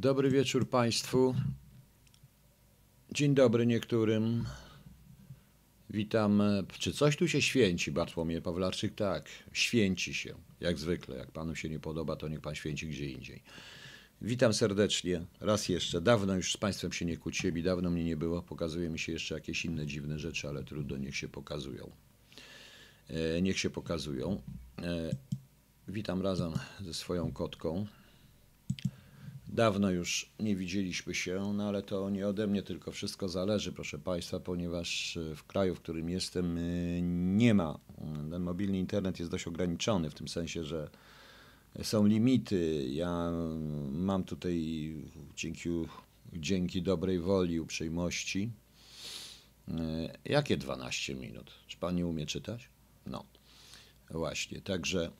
Dobry wieczór Państwu. Dzień dobry niektórym. Witam. Czy coś tu się święci, Bartłomiej Pawlarczyk? Tak, święci się, jak zwykle. Jak Panu się nie podoba, to niech Pan święci gdzie indziej. Witam serdecznie, raz jeszcze. Dawno już z Państwem się nie kłóciłem i dawno mnie nie było. Pokazuje mi się jeszcze jakieś inne dziwne rzeczy, ale trudno, niech się pokazują. E, niech się pokazują. E, witam razem ze swoją kotką, Dawno już nie widzieliśmy się, no ale to nie ode mnie tylko wszystko zależy, proszę Państwa, ponieważ e, w kraju, w którym jestem, e, nie ma. Mm, ten mobilny internet jest dość ograniczony w tym sensie, że są limity. Ja mm, mam tutaj dzięki, dzięki dobrej woli, uprzejmości. E, jakie 12 minut? Czy Pan nie umie czytać? No, właśnie, także.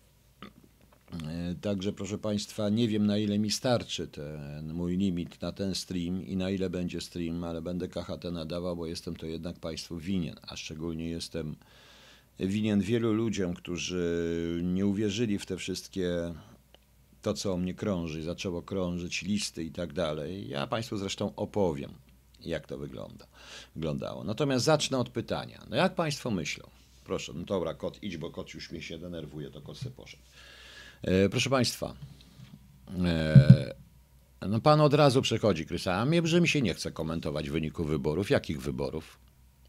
E, także proszę Państwa, nie wiem na ile mi starczy ten mój limit na ten stream i na ile będzie stream, ale będę KHT nadawał, bo jestem to jednak Państwu winien, a szczególnie jestem winien wielu ludziom, którzy nie uwierzyli w te wszystkie to, co o mnie krąży, zaczęło krążyć listy i tak dalej. Ja Państwu zresztą opowiem, jak to wygląda, wyglądało. Natomiast zacznę od pytania. No jak Państwo myślą? Proszę, no dobra, kot idź, bo kot już mnie się denerwuje, to kot se poszedł. E, proszę Państwa, e, no pan od razu przechodzi, Krystian. A mnie, że mi się nie chce komentować wyników wyborów. Jakich wyborów,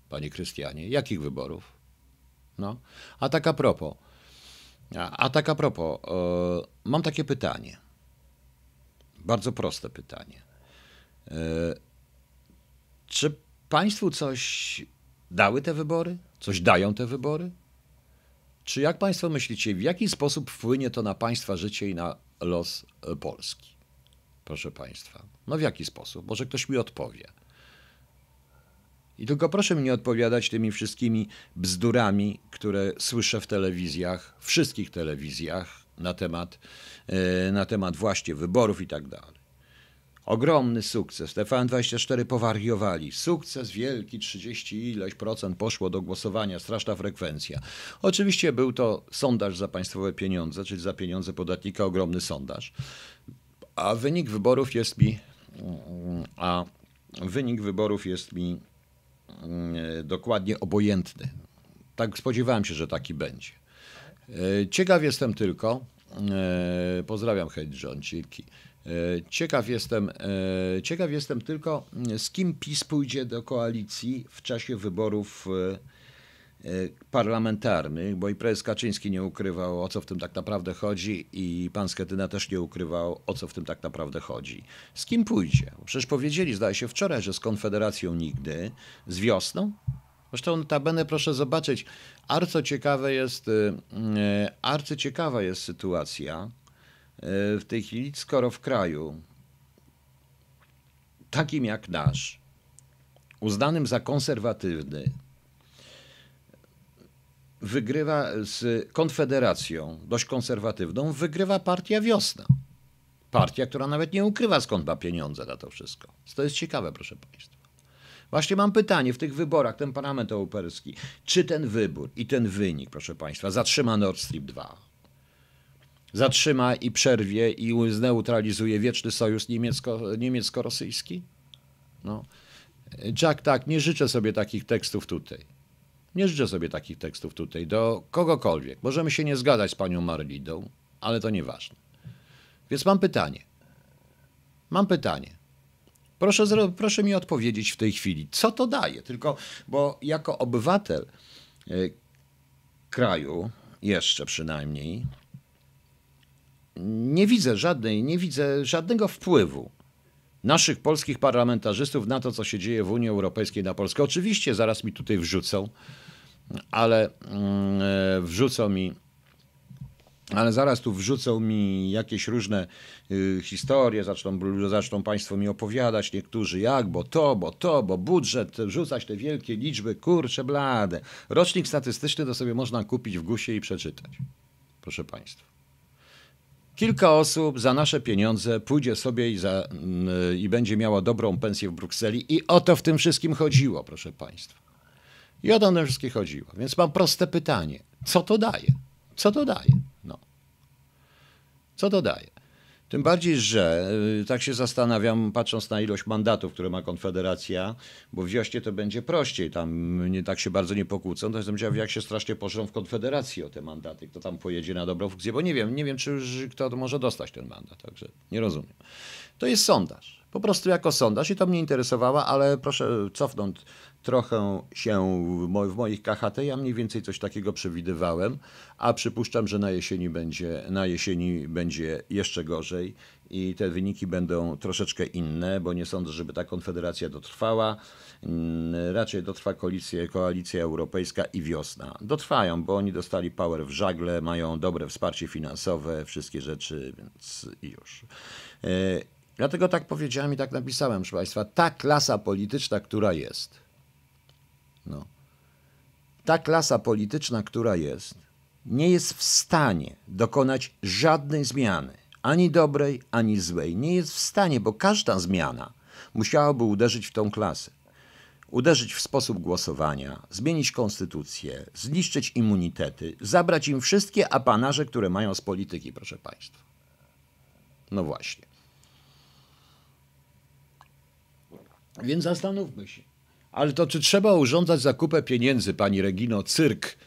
panie Krystianie? Jakich wyborów? No, a tak a propos. A, a tak a propos, e, mam takie pytanie. Bardzo proste pytanie. czy państwu coś dały te wybory? Coś dają te wybory? Czy jak Państwo myślicie, w jaki sposób wpłynie to na Państwa życie i na los e, Polski? Proszę Państwa, no w jaki sposób? Może ktoś mi odpowie. I tylko proszę mnie odpowiadać tymi wszystkimi bzdurami, które słyszę w telewizjach, wszystkich telewizjach na temat, e, na temat właśnie wyborów i tak dalej. Ogromny sukces. TVN24 powariowali. Sukces wielki, 30 ileś procent poszło do głosowania, straszna frekwencja. Oczywiście był to sondaż za państwowe pieniądze, czyli za pieniądze podatnika, ogromny sondaż. A wynik wyborów jest mi. A wynik wyborów jest mi mm, dokładnie obojętny. Tak spodziewałem się, że taki będzie. E, ciekaw jestem tylko, e, pozdrawiam chęć rządziki E, ciekaw jestem, e, ciekaw jestem tylko, mm, z kim PiS pójdzie do koalicji w czasie wyborów e, parlamentarnych, bo i prezes Kaczyński nie ukrywał, o co w tym tak naprawdę chodzi i pan Schetyna też nie ukrywał, o co w tym tak naprawdę chodzi. Z kim pójdzie? Przecież powiedzieli, zdaje się, wczoraj, że z Konfederacją nigdy, z wiosną. Zresztą notabene proszę zobaczyć, arco ciekawe jest, y, y, arcy ciekawa jest sytuacja, w tej chwili, skoro w kraju takim jak nasz, uznanym za konserwatywny, wygrywa z Konfederacją, dość konserwatywną, wygrywa partia Wiosna. Partia, która nawet nie ukrywa skąd ma pieniądze na to wszystko. To jest ciekawe, proszę Państwa. Właśnie mam pytanie w tych wyborach, parlament europerski, czy ten wybór i ten wynik, proszę Państwa, zatrzyma Nord Stream 2? zatrzyma i przerwie i zneutralizuje wieczny sojusz niemiecko, niemiecko-rosyjski? No. Jack, tak, nie życzę sobie takich tekstów tutaj. Nie życzę sobie takich tekstów tutaj do kogokolwiek. Możemy się nie zgadzać z panią Marlidą, ale to nieważne. Więc mam pytanie. Mam pytanie. Proszę, proszę mi odpowiedzieć w tej chwili, co to daje? Tylko, bo jako obywatel e, kraju, jeszcze przynajmniej, nie widzę żadnej, nie widzę żadnego wpływu naszych polskich parlamentarzystów na to, co się dzieje w Unii Europejskiej na Polskę. Oczywiście zaraz mi tutaj wrzucą, ale mm, e, wrzucą mi ale zaraz tu wrzucą mi jakieś różne y, historie, zaczną, zaczną Państwo mi opowiadać niektórzy jak, bo to, bo to, bo budżet, wrzucać te wielkie liczby, kurcze blade. Rocznik statystyczny to sobie można kupić w gusie i przeczytać, proszę Państwa. Kilka osób za nasze pieniądze pójdzie sobie i, za, mm, i będzie miała dobrą pensję w Brukseli. I o to w tym wszystkim chodziło, proszę Państwa. I o to tym wszystkim chodziło. Więc mam proste pytanie. Co to daje? Co to daje? No. Co to daje? Tym bardziej, że y, tak się zastanawiam, patrząc na ilość mandatów, które ma Konfederacja, bo w Zioście to będzie prościej, tam nie tak się bardzo nie pokłócą, to jestem ciekaw, jak się strasznie poszą w Konfederacji o te mandaty, kto tam pojedzie na dobrą funkcję, bo nie wiem, nie wiem, czy już kto może dostać ten mandat, także nie rozumiem. To jest sondaż. Po prostu jako sondaż i to mnie interesowała, ale proszę cofnąć trochę się w, moich KHT, ja mniej więcej coś takiego przewidywałem, a przypuszczam, że na jesieni będzie, na jesieni będzie jeszcze gorzej i te wyniki będą troszeczkę inne, bo nie sądzę, żeby ta konfederacja dotrwała. Mm, raczej dotrwa koalicja, koalicja europejska i wiosna. Dotrwają, bo oni dostali power w żagle, mają dobre wsparcie finansowe, wszystkie rzeczy, więc już. E, dlatego tak powiedziałem i tak napisałem, proszę Państwa, ta klasa polityczna, która jest, no. Ta klasa polityczna, która jest, nie jest w stanie dokonać żadnej zmiany, ani dobrej, ani złej. Nie jest w stanie, bo każda zmiana musiałaby uderzyć w tą klasę. Uderzyć w sposób głosowania, zmienić konstytucję, zniszczyć immunitety, zabrać im wszystkie apanarze, które mają z polityki, proszę Państwa. No właśnie. Więc zastanówmy się. Ale to czy trzeba urządzać zakupę pieniędzy, pani Regino, cyrk,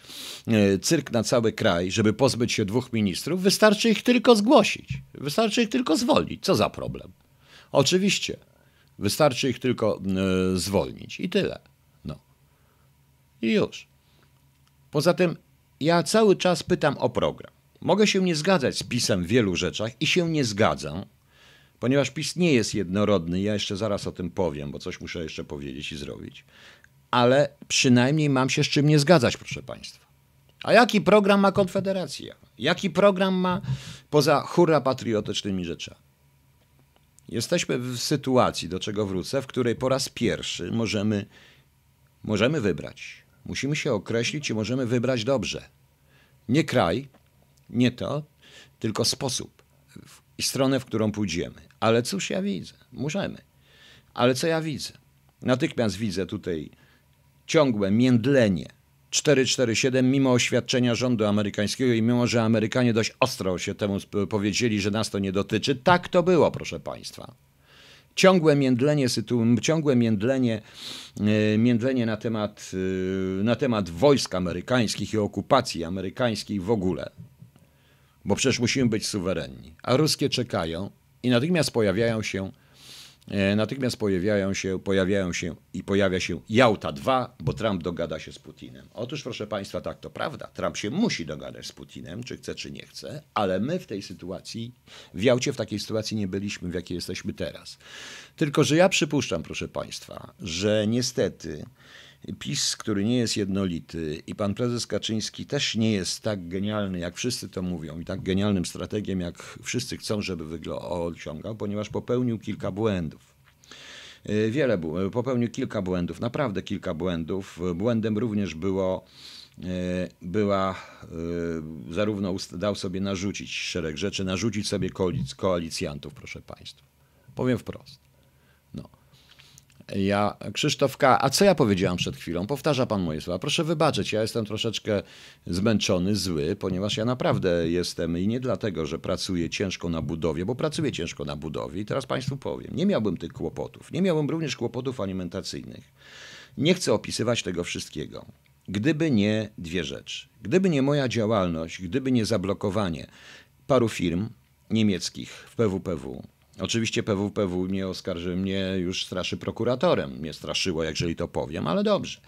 e, cyrk na cały kraj, żeby pozbyć się dwóch ministrów? Wystarczy ich tylko zgłosić. Wystarczy ich tylko zwolnić. Co za problem? Oczywiście. Wystarczy ich tylko y, zwolnić i tyle. No. I już. Poza tym ja cały czas pytam o program. Mogę się nie zgadzać z pisem w wielu rzeczach i się nie zgadzam, ponieważ PiS nie jest jednorodny, ja jeszcze zaraz o tym powiem, bo coś muszę jeszcze powiedzieć i zrobić, ale przynajmniej mam się z czym nie zgadzać, proszę Państwa. A jaki program ma Konfederacja? Jaki program ma poza hurra patriotycznymi rzeczami? Jesteśmy w sytuacji, do czego wrócę, w której po raz pierwszy możemy, możemy wybrać. Musimy się określić i możemy wybrać dobrze. Nie kraj, nie to, tylko sposób i stronę, w którą pójdziemy. Ale cóż ja widzę? Możemy. Ale co ja widzę? Natychmiast widzę tutaj ciągłe międlenie 447, mimo oświadczenia rządu amerykańskiego i mimo, że Amerykanie dość ostro się temu powiedzieli, że nas to nie dotyczy. Tak to było, proszę Państwa. Ciągłe międlenie, ciągłe międlenie, e, międlenie na, temat, e, na temat wojsk amerykańskich i okupacji amerykańskiej w ogóle bo przecież musimy być suwerenni. A ruskie czekają i natychmiast pojawiają się e, natychmiast pojawiają się, pojawiają się i pojawia się Jałta 2, bo Trump dogada się z Putinem. Otóż proszę Państwa, tak to prawda. Trump się musi dogadać z Putinem, czy chce, czy nie chce, ale my w tej sytuacji, w Jałcie w takiej sytuacji nie byliśmy, w jakiej jesteśmy teraz. Tylko, że ja przypuszczam, proszę Państwa, że niestety PiS, który nie jest jednolity i pan prezes Kaczyński też nie jest tak genialny, jak wszyscy to mówią, i tak genialnym strategiem, jak wszyscy chcą, żeby osiągał, ponieważ popełnił kilka błędów. E, wiele, e, popełnił kilka błędów, naprawdę kilka błędów. Błędem również było e, była, zarówno dał sobie narzucić szereg rzeczy, narzucić sobie koalic, koalicjantów, proszę Państwa. Powiem wprost. Ja, Krzysztofka, a co ja powiedziałam przed chwilą? Powtarza pan moje słowa. Proszę wybaczyć, ja jestem troszeczkę zmęczony, zły, ponieważ ja naprawdę jestem i nie dlatego, że pracuję ciężko na budowie, bo pracuję ciężko na budowie i teraz państwu powiem, nie miałbym tych kłopotów. Nie miałbym również kłopotów alimentacyjnych. Nie chcę opisywać tego wszystkiego. Gdyby nie dwie rzeczy. Gdyby nie moja działalność, gdyby nie zablokowanie paru firm niemieckich w PWPW, Oczywiście PWPW nie oskarży mnie, już straszy prokuratorem. Mnie straszyło, jeżeli to powiem, ale dobrze.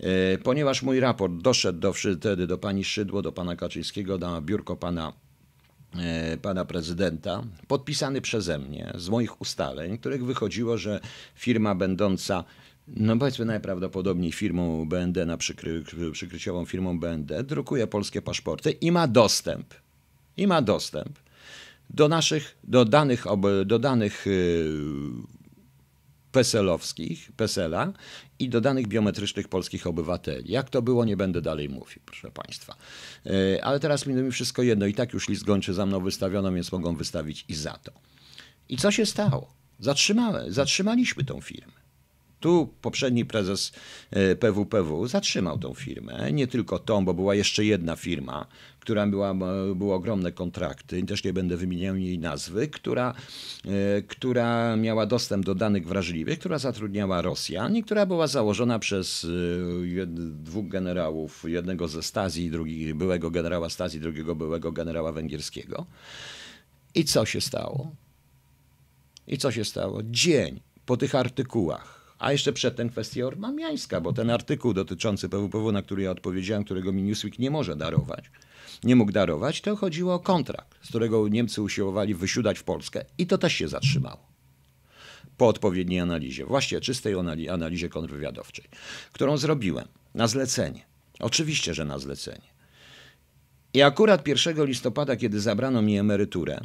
E, ponieważ mój raport doszedł do, wtedy do pani Szydło, do pana Kaczyńskiego, na biurko pana e, pana prezydenta, podpisany przeze mnie z moich ustaleń, których wychodziło, że firma będąca no powiedzmy najprawdopodobniej firmą BND, na przykry, przykryciową firmą BND, drukuje polskie paszporty i ma dostęp, i ma dostęp do naszych, do danych, do danych y, peselowskich, pesela i do danych biometrycznych polskich obywateli. Jak to było, nie będę dalej mówił, proszę Państwa. E, ale teraz mi wszystko jedno, i tak już list gończy za mną wystawiono, więc mogą wystawić i za to. I co się stało? Zatrzymałem, zatrzymaliśmy tą firmę. Tu poprzedni prezes e, PWPW zatrzymał tą firmę. Nie tylko tą, bo była jeszcze jedna firma, która była, e, były ogromne kontrakty, też nie będę wymieniał jej nazwy, która, e, która miała dostęp do danych wrażliwych, która zatrudniała Rosjan i która była założona przez jed, dwóch generałów, jednego ze Stazji, drugi, byłego generała Stazji, drugiego byłego generała węgierskiego. I co się stało? I co się stało? Dzień po tych artykułach a jeszcze przedtem kwestia ormamiańska, bo ten artykuł dotyczący PWPW, na który ja odpowiedziałem, którego mi Newsweek nie może darować, nie mógł darować, to chodziło o kontrakt, z którego Niemcy usiłowali wysiadać w Polskę i to też się zatrzymało. Po odpowiedniej analizie, właśnie czystej analizie kontrwywiadowczej, którą zrobiłem na zlecenie. Oczywiście, że na zlecenie. I akurat 1 listopada, kiedy zabrano mi emeryturę,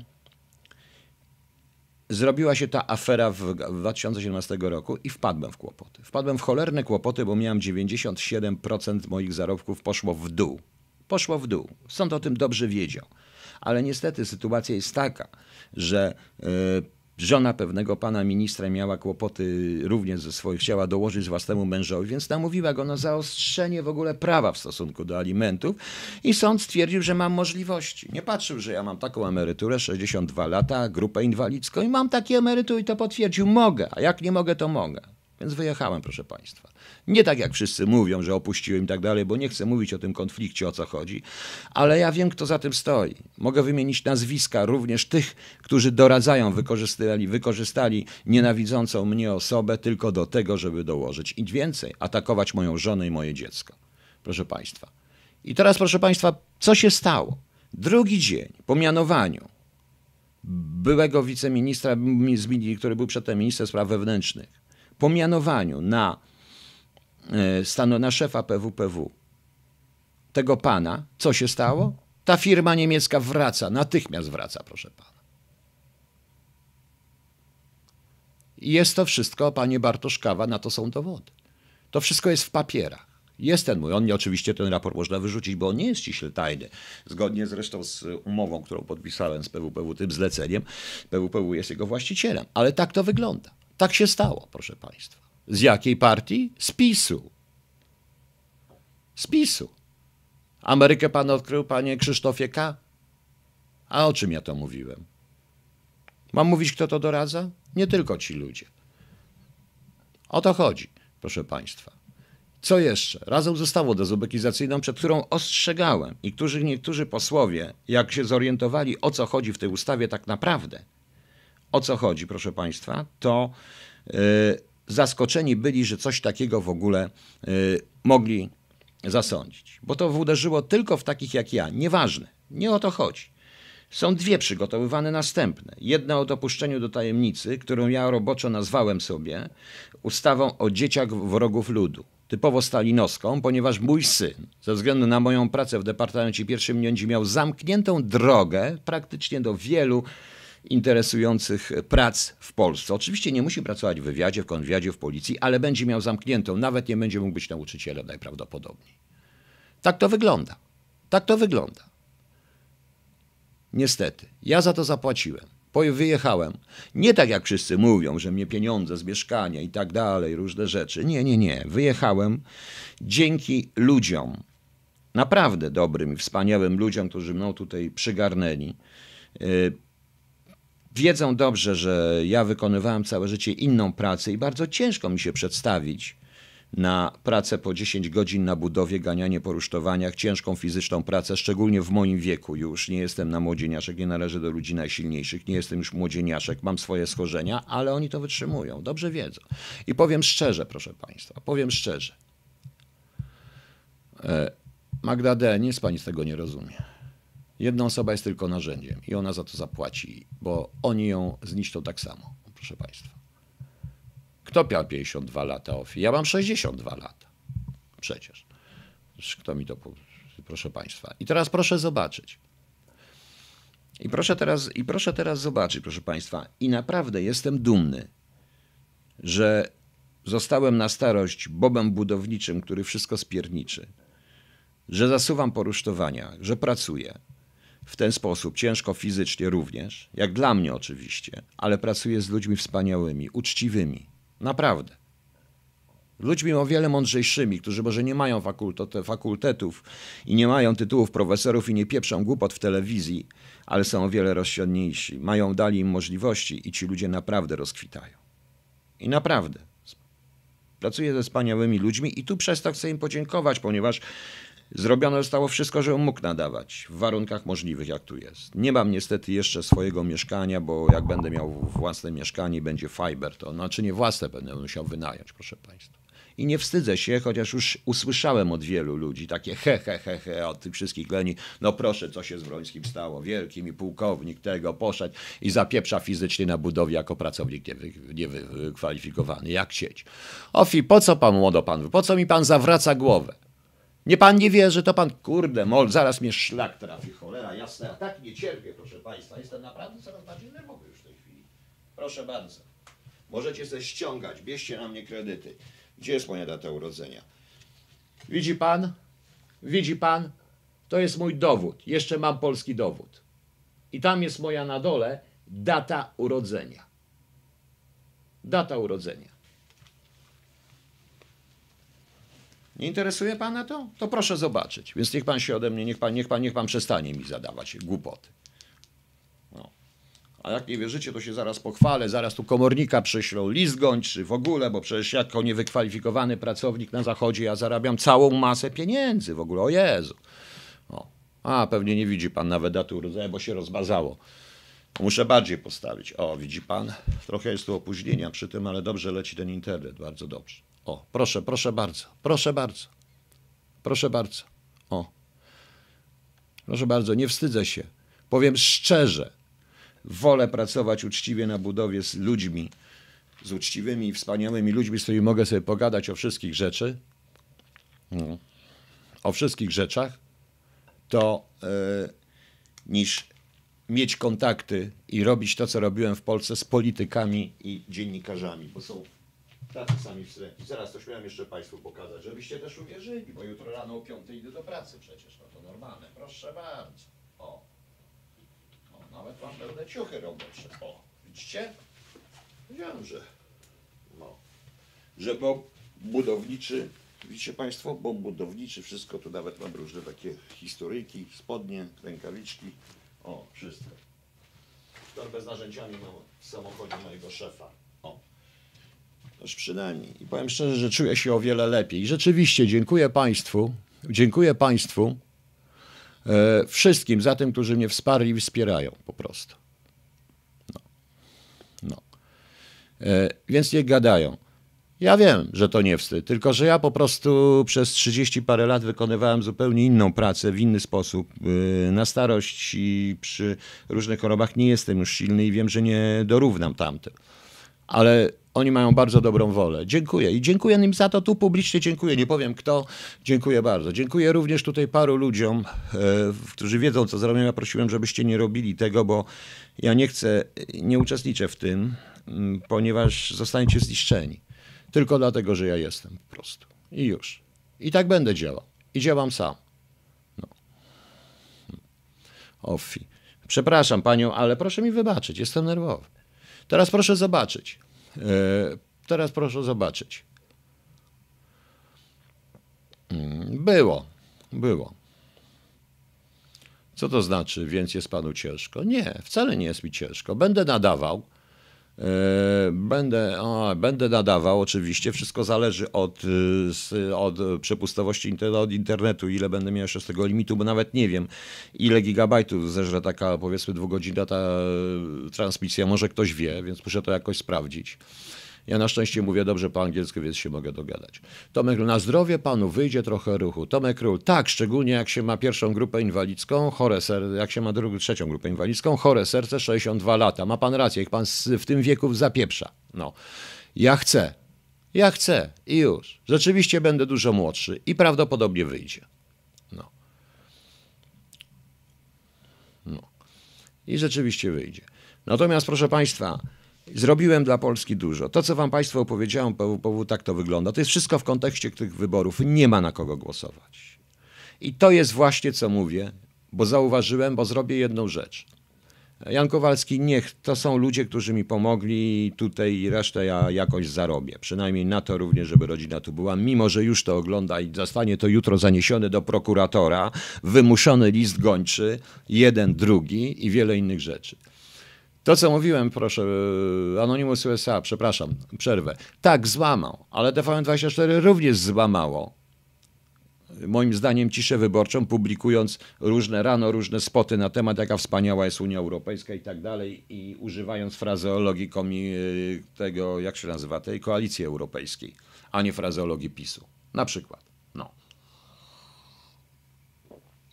zrobiła się ta afera w 2017 roku i wpadłem w kłopoty. Wpadłem w cholerne kłopoty, bo miałem 97% moich zarobków poszło w dół. Poszło w dół. Sąd o tym dobrze wiedział. Ale niestety sytuacja jest taka, że y, Żona pewnego pana ministra miała kłopoty również ze swoich, chciała dołożyć własnemu mężowi, więc namówiła go na zaostrzenie w ogóle prawa w stosunku do alimentów i sąd stwierdził, że mam możliwości. Nie patrzył, że ja mam taką emeryturę, 62 lata, grupę inwalidzką i mam takie emerytury i to potwierdził, mogę, a jak nie mogę, to mogę. Więc wyjechałem, proszę Państwa. Nie tak jak wszyscy mówią, że opuściłem i tak dalej, bo nie chcę mówić o tym konflikcie, o co chodzi, ale ja wiem, kto za tym stoi. Mogę wymienić nazwiska również tych, którzy doradzają, wykorzystali, wykorzystali nienawidzącą mnie osobę tylko do tego, żeby dołożyć i więcej, atakować moją żonę i moje dziecko. Proszę Państwa. I teraz, proszę Państwa, co się stało? Drugi dzień po mianowaniu byłego wiceministra, który był przedtem minister spraw wewnętrznych, po mianowaniu na, e, stanu, na szefa PWPW tego pana, co się stało? Ta firma niemiecka wraca, natychmiast wraca, proszę pana. Jest to wszystko, panie Bartoszkawa, na to są dowody. To wszystko jest w papierach. Jest ten mój. On nie, oczywiście ten raport można wyrzucić, bo on nie jest ściśle tajny. Zgodnie zresztą z umową, którą podpisałem z PWPW, tym zleceniem, PWPW jest jego właścicielem. Ale tak to wygląda. Tak się stało, proszę Państwa. Z jakiej partii? Z PiSu. Z PiSu. Amerykę Pan odkrył, Panie Krzysztofie K. A o czym ja to mówiłem? Mam mówić, kto to doradza? Nie tylko ci ludzie. O to chodzi, proszę Państwa. Co jeszcze? Razem z ustawą dezubekizacyjną, przed którą ostrzegałem i którzy niektórzy posłowie, jak się zorientowali, o co chodzi w tej ustawie tak naprawdę – o co chodzi, proszę Państwa, to y, zaskoczeni byli, że coś takiego w ogóle y, mogli zasądzić. Bo to uderzyło tylko w takich jak ja. Nieważne, nie o to chodzi. Są dwie przygotowywane następne. Jedna o dopuszczeniu do tajemnicy, którą ja roboczo nazwałem sobie ustawą o dzieciach wrogów ludu. Typowo stalinowską, ponieważ mój syn, ze względu na moją pracę w Departamencie Pierwszym Niądzi, miał zamkniętą drogę praktycznie do wielu interesujących prac w Polsce. Oczywiście nie musi pracować w wywiadzie, w konwiadzie, w policji, ale będzie miał zamkniętą, nawet nie będzie mógł być nauczycielem najprawdopodobniej. Tak to wygląda. Tak to wygląda. Niestety, ja za to zapłaciłem. Wyjechałem. Nie tak jak wszyscy mówią, że mnie pieniądze z mieszkania i tak dalej, różne rzeczy. Nie, nie, nie. Wyjechałem dzięki ludziom, naprawdę dobrym i wspaniałym ludziom, którzy mną tutaj przygarnęli. Y, wiedzą dobrze, że ja wykonywałem całe życie inną pracę i bardzo ciężko mi się przedstawić na pracę po 10 godzin na budowie, ganianie po rusztowaniach, ciężką fizyczną pracę, szczególnie w moim wieku już. Nie jestem na młodzieniaszek, nie należę do ludzi najsilniejszych, nie jestem już młodzieniaszek, mam swoje schorzenia, ale oni to wytrzymują, dobrze wiedzą. I powiem szczerze, proszę Państwa, powiem szczerze. E, Magda D. nic Pani z tego nie rozumie. Jedna osoba jest tylko narzędziem i ona za to zapłaci, bo oni ją zniszczą tak samo, proszę Państwa. Kto miał 52 lata OFI? Ja mam 62 lata. Przecież. Kto mi to... Proszę Państwa. I teraz proszę zobaczyć. I proszę teraz, i proszę teraz zobaczyć, proszę Państwa. I naprawdę jestem dumny, że zostałem na starość bobem budowniczym, który wszystko spierniczy, że zasuwam porusztowania, że pracuję, w ten sposób, ciężko fizycznie również, jak dla mnie oczywiście, ale pracuję z ludźmi wspaniałymi, uczciwymi, naprawdę. Ludźmi o wiele mądrzejszymi, którzy może nie mają fakultetów i nie mają tytułów profesorów i nie pieprzą głupot w telewizji, ale są o wiele rozsądniejsi. Mają, dali im możliwości i ci ludzie naprawdę rozkwitają. I naprawdę. Pracuję ze wspaniałymi ludźmi i tu przez to chcę im podziękować, ponieważ Zrobione zostało wszystko, żebym mógł nadawać w warunkach możliwych, jak tu jest. Nie mam niestety jeszcze swojego mieszkania, bo jak będę miał własne mieszkanie i będzie fiber, to znaczy nie własne będę musiał wynająć, proszę Państwa. I nie wstydzę się, chociaż już usłyszałem od wielu ludzi takie he, he, he, he od tych wszystkich leni. No proszę, co się z Wrońskim stało? Wielkim i pułkownik tego poszedł i zapieprza fizycznie na budowie jako pracownik niewykwalifikowany, nie jak sieć. Ofi, po co pan młodo pan, po co mi pan zawraca głowę? Nie pan nie wierzy, to pan, kurde, mol, zaraz mnie szlak trafi, cholera jasna. Ja tak nie cierpię, proszę państwa. Jestem naprawdę coraz bardziej nerwowy już w tej chwili. Proszę bardzo. Możecie se ściągać, bierzcie na mnie kredyty. Gdzie jest moja data urodzenia? Widzi pan? Widzi pan? To jest mój dowód. Jeszcze mam polski dowód. I tam jest moja na dole data urodzenia. Data urodzenia. Nie interesuje pana to? To proszę zobaczyć. Więc niech pan się ode mnie, niech pan, niech pan, niech pan przestanie mi zadawać głupoty. No. A jak nie wierzycie, to się zaraz pochwalę, zaraz tu komornika przyślą, list czy w ogóle, bo przecież jako niewykwalifikowany pracownik na zachodzie ja zarabiam całą masę pieniędzy w ogóle, o Jezu. No. A, pewnie nie widzi pan nawet datur, bo się rozbazało. Muszę bardziej postawić. O, widzi pan, trochę jest tu opóźnienia przy tym, ale dobrze leci ten internet, bardzo dobrze. O, proszę, proszę bardzo, proszę bardzo, proszę bardzo. O, proszę bardzo, nie wstydzę się. Powiem szczerze, wolę pracować uczciwie na budowie z ludźmi, z uczciwymi i wspaniałymi ludźmi, z którymi mogę sobie pogadać o wszystkich rzeczy, no. o wszystkich rzeczach, to yy, niż mieć kontakty i robić to, co robiłem w Polsce z politykami i dziennikarzami, bo są Tacy sami wstrętni. Zaraz coś miałem jeszcze Państwu pokazać, żebyście też uwierzyli, bo jutro rano o 5 idę do pracy przecież, no to normalne. Proszę bardzo. O. o nawet mam pewne ciuchy robocze. O, widzicie? Wiem że no, że bo budowniczy, widzicie Państwo, bo budowniczy, wszystko, tu nawet mam różne takie historyjki, spodnie, rękawiczki, o, wszystko. Torbę z narzędziami mam w samochodzie mojego szefa. Toż przynajmniej. I powiem szczerze, że czuję się o wiele lepiej. I rzeczywiście dziękuję Państwu, dziękuję Państwu e, wszystkim za tym, którzy mnie wsparli i wspierają po prostu. No. no. E, więc niech gadają. Ja wiem, że to nie wstyd, tylko że ja po prostu przez 30 parę lat wykonywałem zupełnie inną pracę, w inny sposób. E, na starość i przy różnych chorobach nie jestem już silny i wiem, że nie dorównam tamtym. Ale oni mają bardzo dobrą wolę. Dziękuję i dziękuję im za to tu publicznie, dziękuję. Nie powiem kto, dziękuję bardzo. Dziękuję również tutaj paru ludziom, e, którzy wiedzą co zrobią. Ja prosiłem, żebyście nie robili tego, bo ja nie chcę, nie uczestniczę w tym, mm, ponieważ zostaniecie zniszczeni. Tylko dlatego, że ja jestem po prostu. I już. I tak będę działał. I działam sam. No. Hmm. Ofi. Przepraszam panią, ale proszę mi wybaczyć, jestem nerwowy. Teraz proszę zobaczyć. E, teraz proszę zobaczyć. Mm, było, było. Co to znaczy, więc jest panu ciężko? Nie, wcale nie jest mi ciężko. Będę nadawał. E, będę, a, będę nadawał oczywiście, wszystko zależy od, y, od przepustowości od internetu, ile będę miał jeszcze z tego limitu, bo nawet nie wiem, ile gigabajtów zeżre taka powiedzmy dwugodzinna ta y, transmisja, może ktoś wie, więc muszę to jakoś sprawdzić. Ja na szczęście mówię dobrze po angielsku, więc się mogę dogadać. Tomek na zdrowie panu wyjdzie trochę ruchu. Tomek Król, tak, szczególnie jak się ma pierwszą grupę inwalidzką, chore serce, jak się ma drugą, trzecią grupę inwalidzką, chore serce, 62 lata. Ma pan rację, jak pan w tym wieku zapieprza. No. Ja chcę, ja chcę i już. Rzeczywiście będę dużo młodszy i prawdopodobnie wyjdzie. No. No. I rzeczywiście wyjdzie. Natomiast proszę Państwa, Zrobiłem dla Polski dużo. To, co wam Państwu opowiedziałem, powód tak to wygląda. To jest wszystko w kontekście tych wyborów. Nie ma na kogo głosować. I to jest właśnie, co mówię, bo zauważyłem, bo zrobię jedną rzecz. Jan Kowalski, niech to są ludzie, którzy mi pomogli tutaj i resztę ja jakoś zarobię. Przynajmniej na to również, żeby rodzina tu była, mimo że już to ogląda i zostanie to jutro zaniesione do prokuratora, wymuszony list gończy, jeden, drugi i wiele innych rzeczy. To, co mówiłem, proszę, e, Anonymous USA, przepraszam, przerwę. Tak, złamał, ale TVN24 również złamało moim zdaniem ciszę wyborczą, publikując różne rano, różne spoty na temat, jaka wspaniała jest Unia Europejska i tak dalej, i używając frazeologii komi e, tego, jak się nazywa, tej koalicji europejskiej, a nie frazeologii PiSu. Na przykład.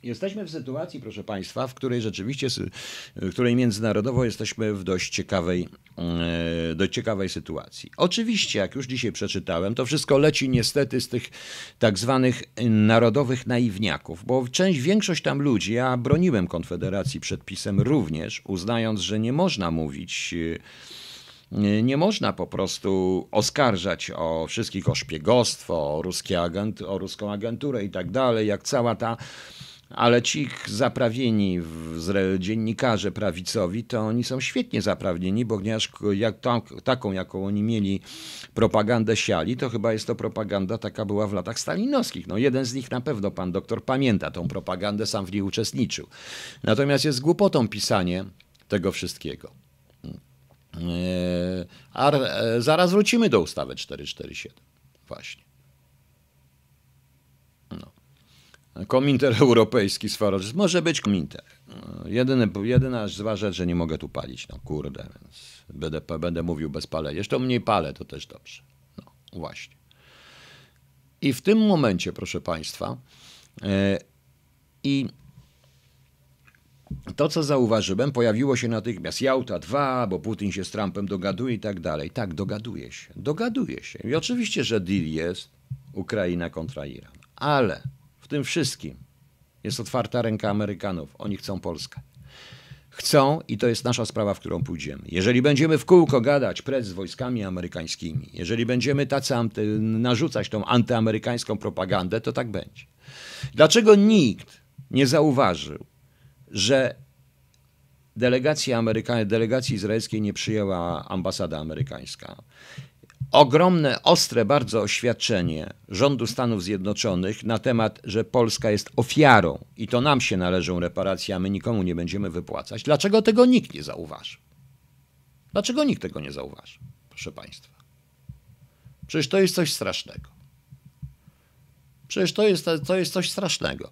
Jesteśmy w sytuacji, proszę Państwa, w której rzeczywiście, w której międzynarodowo jesteśmy w dość ciekawej, e, dość ciekawej sytuacji. Oczywiście, jak już dzisiaj przeczytałem, to wszystko leci niestety z tych tak zwanych narodowych naiwniaków, bo część, większość tam ludzi, ja broniłem Konfederacji przed PiSem również, uznając, że nie można mówić e, nie można po prostu oskarżać o wszystkich o szpiegostwo, o, ruskie agent, o ruską agenturę i tak dalej, jak cała ta ale ci zaprawieni dziennikarze prawicowi, to oni są świetnie zaprawieni, bo ponieważ jak taką, jaką oni mieli propagandę siali, to chyba jest to propaganda taka była w latach stalinowskich. No jeden z nich na pewno, pan doktor, pamięta tą propagandę, sam w niej uczestniczył. Natomiast jest głupotą pisanie tego wszystkiego. Mm. E, a e, zaraz wrócimy do ustawy 447. Właśnie. Kominter Europejski z Może być kominter. Jedyny, jedyna zła rzecz, że nie mogę tu palić. No kurde, więc będę, będę mówił bez palenia. Jeszcze mniej palę, to też dobrze. No właśnie. I w tym momencie, proszę Państwa, yy, i to, co zauważyłem, pojawiło się natychmiast. Jałta 2, bo Putin się z Trumpem dogaduje i tak dalej. Tak, dogaduje się. Dogaduje się. I oczywiście, że deal jest Ukraina kontra Iran. Ale w tym wszystkim jest otwarta ręka Amerykanów. Oni chcą Polskę. Chcą i to jest nasza sprawa, w którą pójdziemy. Jeżeli będziemy w kółko gadać przed z wojskami amerykańskimi, jeżeli będziemy tacy anty, narzucać tą antyamerykańską propagandę, to tak będzie. Dlaczego nikt nie zauważył, że delegacja, delegacji izraelskiej nie przyjęła ambasada amerykańska? ogromne, ostre bardzo oświadczenie rządu Stanów Zjednoczonych na temat, że Polska jest ofiarą i to nam się należą reparacje, a my nikomu nie będziemy wypłacać. Dlaczego tego nikt nie zauważy? Dlaczego nikt tego nie zauważy, proszę Państwa? Przecież to jest coś strasznego. Przecież to jest, to jest coś strasznego.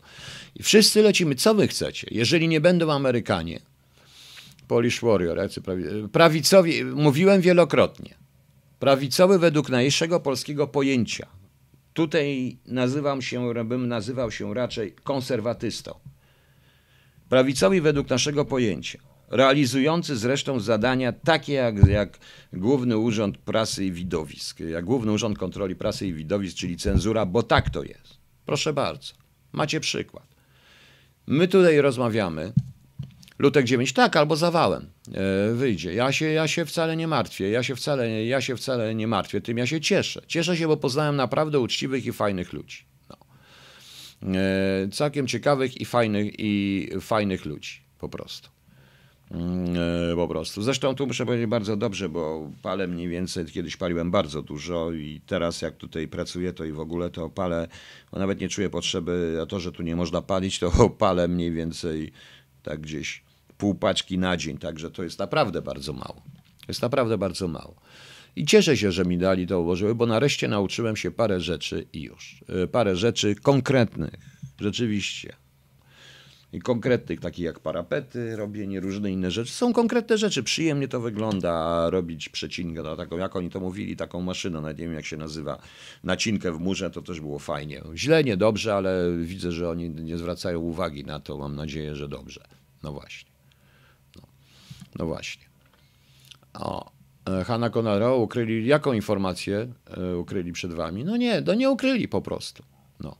I wszyscy lecimy, co wy chcecie? Jeżeli nie będą Amerykanie, Polish Warrior, prawicowi, mówiłem wielokrotnie, prawicowy według najniższego polskiego pojęcia. Tutaj nazywam się, bym nazywał się raczej konserwatystą. Prawicowi według naszego pojęcia, realizujący zresztą zadania takie jak, jak Główny Urząd Prasy i Widowisk, jak Główny Urząd Kontroli Prasy i Widowisk, czyli cenzura, bo tak to jest. Proszę bardzo, macie przykład. My tutaj rozmawiamy Lutek 9, tak, albo zawałem e, wyjdzie. Ja się, ja się wcale nie martwię, ja się wcale, ja się wcale nie martwię, tym ja się cieszę. Cieszę się, bo poznałem naprawdę uczciwych i fajnych ludzi. No. E, całkiem ciekawych i fajnych, i fajnych ludzi, po prostu. Mm, e, po prostu. Zresztą tu muszę powiedzieć bardzo dobrze, bo palę mniej więcej, kiedyś paliłem bardzo dużo i teraz jak tutaj pracuję, to i w ogóle to palę, bo nawet nie czuję potrzeby, a to, że tu nie można palić, to palę mniej więcej tak gdzieś pół paczki na dzień, także to jest naprawdę bardzo mało. Jest naprawdę bardzo mało. I cieszę się, że mi dali to ułożyły, bo nareszcie nauczyłem się parę rzeczy i już. E, parę rzeczy konkretnych, rzeczywiście konkretnych, takich jak parapety, robienie różne inne rzeczy. Są konkretne rzeczy, przyjemnie to wygląda, robić przecinkę, no, taką, jak oni to mówili, taką maszynę, nawet nie wiem jak się nazywa, nacinkę w murze, to też było fajnie. Źle, niedobrze, ale widzę, że oni nie zwracają uwagi na to, mam nadzieję, że dobrze. No właśnie. No, no właśnie. O. E, Hanna Konaro ukryli, jaką informację e, ukryli przed wami? No nie, to no nie ukryli po prostu. No.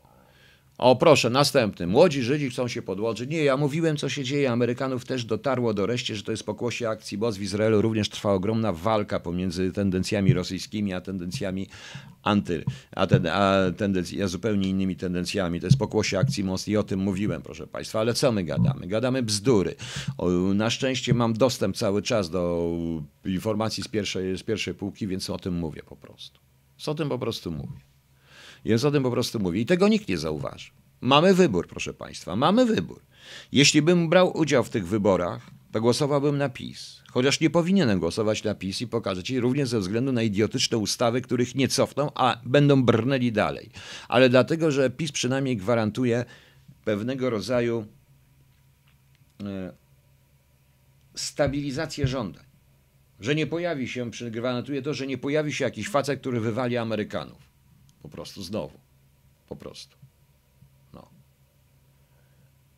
O proszę, następny. Młodzi Żydzi chcą się podłączyć. Nie, ja mówiłem, co się dzieje. Amerykanów też dotarło do reszcie, że to jest pokłosie akcji, bo w Izraelu również trwa ogromna walka pomiędzy tendencjami rosyjskimi, a tendencjami anty, a, ten, a, tendenc- a zupełnie innymi tendencjami. To jest pokłosie akcji most i o tym mówiłem, proszę Państwa. Ale co my gadamy? Gadamy bzdury. O, na szczęście mam dostęp cały czas do informacji z pierwszej, z pierwszej półki, więc o tym mówię po prostu. Co O tym po prostu mówię. Więc o tym po prostu mówi, i tego nikt nie zauważy. Mamy wybór, proszę Państwa, mamy wybór. Jeśli bym brał udział w tych wyborach, to głosowałbym na PiS. Chociaż nie powinienem głosować na PiS i pokażę Ci również ze względu na idiotyczne ustawy, których nie cofną, a będą brnęli dalej. Ale dlatego, że PiS przynajmniej gwarantuje pewnego rodzaju e, stabilizację żądań. Że nie pojawi się, gwarantuje to, że nie pojawi się jakiś facet, który wywali Amerykanów. Po prostu znowu. Po prostu. No.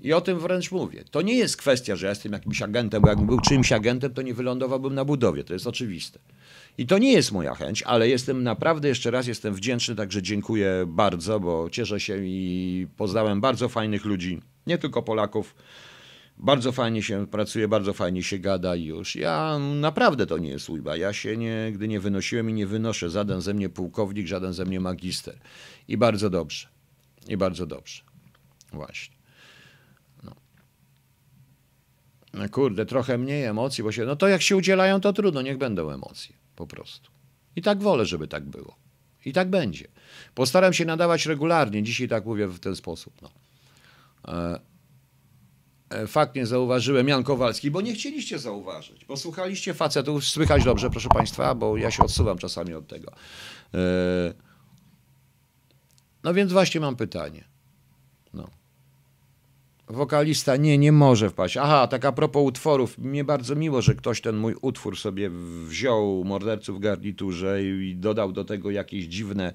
I o tym wręcz mówię. To nie jest kwestia, że ja jestem jakimś agentem, bo jakbym był czymś agentem, to nie wylądowałbym na budowie. To jest oczywiste. I to nie jest moja chęć, ale jestem naprawdę, jeszcze raz jestem wdzięczny, także dziękuję bardzo, bo cieszę się i poznałem bardzo fajnych ludzi, nie tylko Polaków, bardzo fajnie się pracuje, bardzo fajnie się gada i już. Ja naprawdę to nie jest ujba. Ja się nigdy nie wynosiłem i nie wynoszę. Żaden ze mnie pułkownik, żaden ze mnie magister. I bardzo dobrze. I bardzo dobrze. Właśnie. No. no kurde, trochę mniej emocji, bo się. No to jak się udzielają, to trudno, niech będą emocje. Po prostu. I tak wolę, żeby tak było. I tak będzie. Postaram się nadawać regularnie. Dzisiaj tak mówię w ten sposób. No. E E, fakt nie zauważyłem, Jan Kowalski, bo nie chcieliście zauważyć. Posłuchaliście facetów, słychać dobrze, proszę Państwa, bo ja się odsuwam czasami od tego. E, no więc właśnie mam pytanie. No. Wokalista nie, nie może wpaść. Aha, tak a propos utworów. Mnie bardzo miło, że ktoś ten mój utwór sobie wziął, morderców w garniturze i dodał do tego jakieś dziwne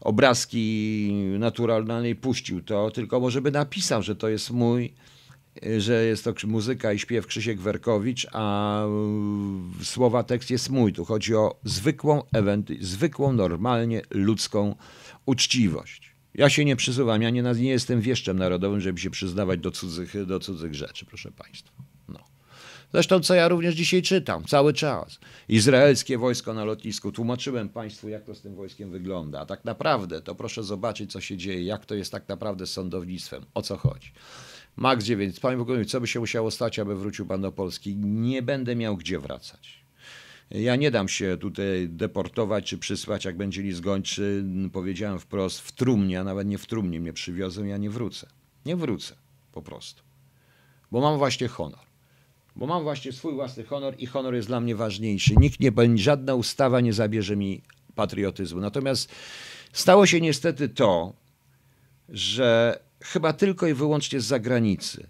obrazki naturalne i puścił to, tylko może by napisał, że to jest mój że jest to muzyka i śpiew Krzysiek Werkowicz, a słowa tekst jest mój. Tu chodzi o zwykłą, zwykłą normalnie ludzką uczciwość. Ja się nie przyzywam, ja nie, nie jestem wieszczem narodowym, żeby się przyznawać do cudzych, do cudzych rzeczy, proszę Państwa. No. Zresztą, co ja również dzisiaj czytam, cały czas. Izraelskie wojsko na lotnisku. Tłumaczyłem Państwu, jak to z tym wojskiem wygląda. A tak naprawdę, to proszę zobaczyć, co się dzieje, jak to jest tak naprawdę z sądownictwem, o co chodzi. Max 9, panie ogóle, co by się musiało stać, aby wrócił pan do Polski? Nie będę miał gdzie wracać. Ja nie dam się tutaj deportować czy przysłać, jak będzie list gończy. Mm, powiedziałem wprost, w trumnie, a nawet nie w trumnie mnie przywiozą, ja nie wrócę. Nie wrócę, po prostu. Bo mam właśnie honor. Bo mam właśnie swój własny honor i honor jest dla mnie ważniejszy. Nikt nie, żadna ustawa nie zabierze mi patriotyzmu. Natomiast stało się niestety to, że chyba tylko i wyłącznie z zagranicy.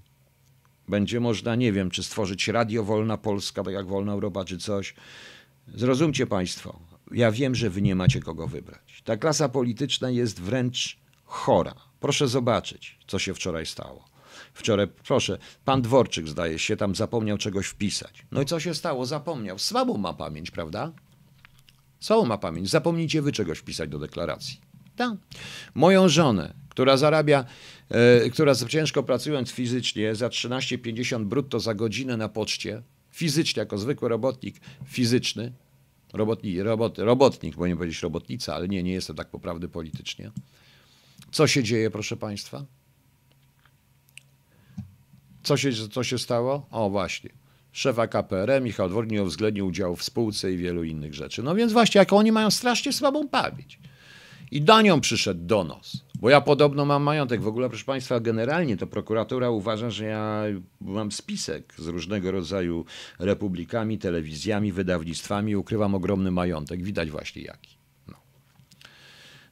Będzie można, nie wiem, czy stworzyć Radio Wolna Polska, tak jak Wolna Europa, czy coś. Zrozumcie Państwo, ja wiem, że Wy nie macie kogo wybrać. Ta klasa polityczna jest wręcz chora. Proszę zobaczyć, co się wczoraj stało. Wczoraj, proszę, pan Dworczyk zdaje się tam zapomniał czegoś wpisać. No i co się stało? Zapomniał. Słabą ma pamięć, prawda? Słabą ma pamięć. Zapomnijcie wy czegoś wpisać do deklaracji. Tak. Moją żonę, która zarabia E, która ciężko pracując fizycznie za 13,50 brutto za godzinę na poczcie, fizycznie jako zwykły robotnik fizyczny, robotni, robot, robotnik, bo nie powiedzieć robotnica, ale nie, nie jestem tak poprawny politycznie. Co się dzieje, proszę Państwa? Co się, co się stało? O, właśnie. Szef AKPR, Michał Dwornik nie uwzględnił udziału w spółce i wielu innych rzeczy. No więc właśnie, jak oni mają strasznie słabą pamięć. I Danią przyszedł do bo ja podobno mam majątek. W ogóle, proszę Państwa, generalnie to prokuratura uważa, że ja mam spisek z różnego rodzaju republikami, telewizjami, wydawnictwami. Ukrywam ogromny majątek. Widać właśnie jaki. No.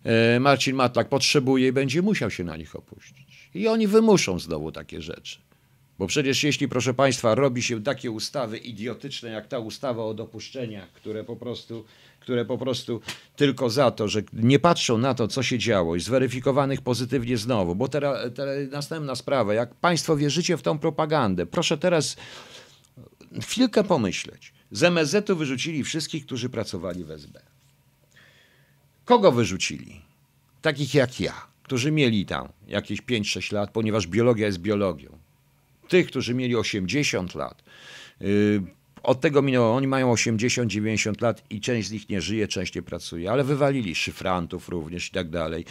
E, Marcin Matlak potrzebuje i będzie musiał się na nich opuścić. I oni wymuszą znowu takie rzeczy. Bo przecież jeśli, proszę Państwa, robi się takie ustawy idiotyczne, jak ta ustawa o dopuszczeniach, które po prostu które po prostu tylko za to, że nie patrzą na to, co się działo i zweryfikowanych pozytywnie znowu, bo teraz, następna sprawa, jak państwo wierzycie w tą propagandę, proszę teraz chwilkę pomyśleć. Z MSZ-u wyrzucili wszystkich, którzy pracowali w SB. Kogo wyrzucili? Takich jak ja, którzy mieli tam jakieś 5-6 lat, ponieważ biologia jest biologią. Tych, którzy mieli 80 lat, y, od tego minęło, oni mają 80-90 lat i część z nich nie żyje, część nie pracuje, ale wywalili szyfrantów również i tak dalej.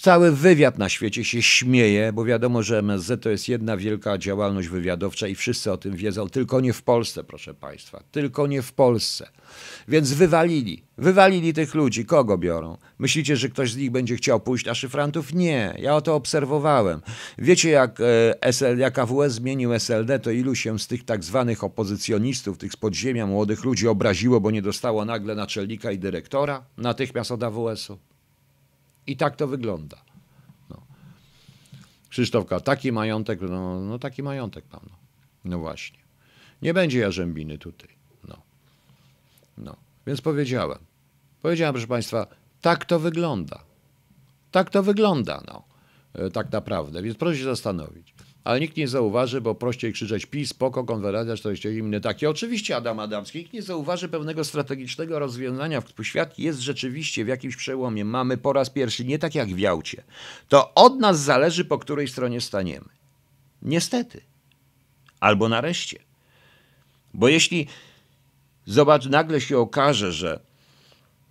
Cały wywiad na świecie się śmieje, bo wiadomo, że MSZ to jest jedna wielka działalność wywiadowcza i wszyscy o tym wiedzą, tylko nie w Polsce, proszę Państwa, tylko nie w Polsce. Więc wywalili. Wywalili tych ludzi, kogo biorą? Myślicie, że ktoś z nich będzie chciał pójść na szyfrantów? Nie, ja o to obserwowałem. Wiecie, jak, e, SL, jak AWS zmienił SLD, to ilu się z tych tak zwanych opozycjonistów, tych z podziemia młodych ludzi obraziło, bo nie dostało nagle naczelnika i dyrektora natychmiast od AWS-u? I tak to wygląda. No. Krzysztofka, taki majątek, no, no taki majątek mam. No. no właśnie. Nie będzie jarzębiny tutaj. No. No. Więc powiedziałem. Powiedziałem, proszę Państwa, tak to wygląda. Tak to wygląda, no, e, tak naprawdę. Więc proszę się zastanowić. Ale nikt nie zauważy, bo prościej krzyczeć PiS, POKO, Konfederacja 40 inne takie. Oczywiście Adam Adamski. Nikt nie zauważy pewnego strategicznego rozwiązania, w którym świat jest rzeczywiście w jakimś przełomie. Mamy po raz pierwszy, nie tak jak w Jałcie. To od nas zależy, po której stronie staniemy. Niestety. Albo nareszcie. Bo jeśli zobacz, nagle się okaże, że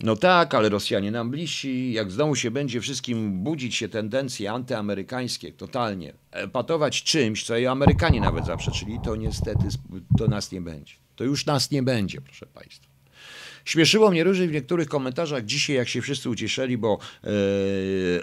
no tak, ale Rosjanie nam bliżsi. Jak znowu się będzie wszystkim budzić się tendencje antyamerykańskie, totalnie, e, patować czymś, co i Amerykanie nawet zaprzeczyli, to niestety to nas nie będzie. To już nas nie będzie, proszę Państwa. Śmieszyło mnie różnie w niektórych komentarzach dzisiaj, jak się wszyscy ucieszyli, bo yy,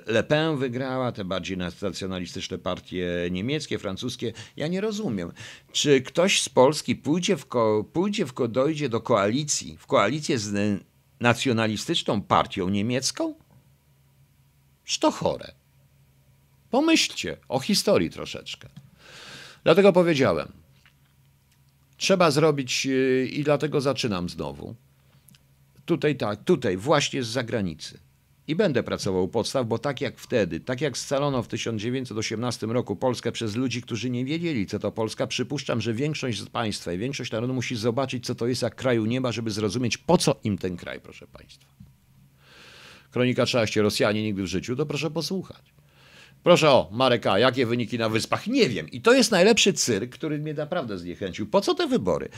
Le Pen wygrała, te bardziej nacjonalistyczne partie niemieckie, francuskie. Ja nie rozumiem. Czy ktoś z Polski pójdzie w, ko- pójdzie w ko- dojdzie do koalicji, w koalicję z nacjonalistyczną partią niemiecką? to chore. Pomyślcie o historii troszeczkę. Dlatego powiedziałem, trzeba zrobić y, i dlatego zaczynam znowu. Tutaj tak, tutaj właśnie z zagranicy i będę pracował u podstaw, bo tak jak wtedy, tak jak scalono w 1918 roku Polskę przez ludzi, którzy nie wiedzieli, co to Polska, przypuszczam, że większość z państwa i większość narodu musi zobaczyć, co to jest, jak kraju nie ma, żeby zrozumieć, po co im ten kraj, proszę państwa. Kronika 13, Rosjanie nigdy w życiu, to proszę posłuchać. Proszę o, A, jakie wyniki na wyspach? Nie wiem. I to jest najlepszy cyrk, który mnie naprawdę zniechęcił. Po co te wybory?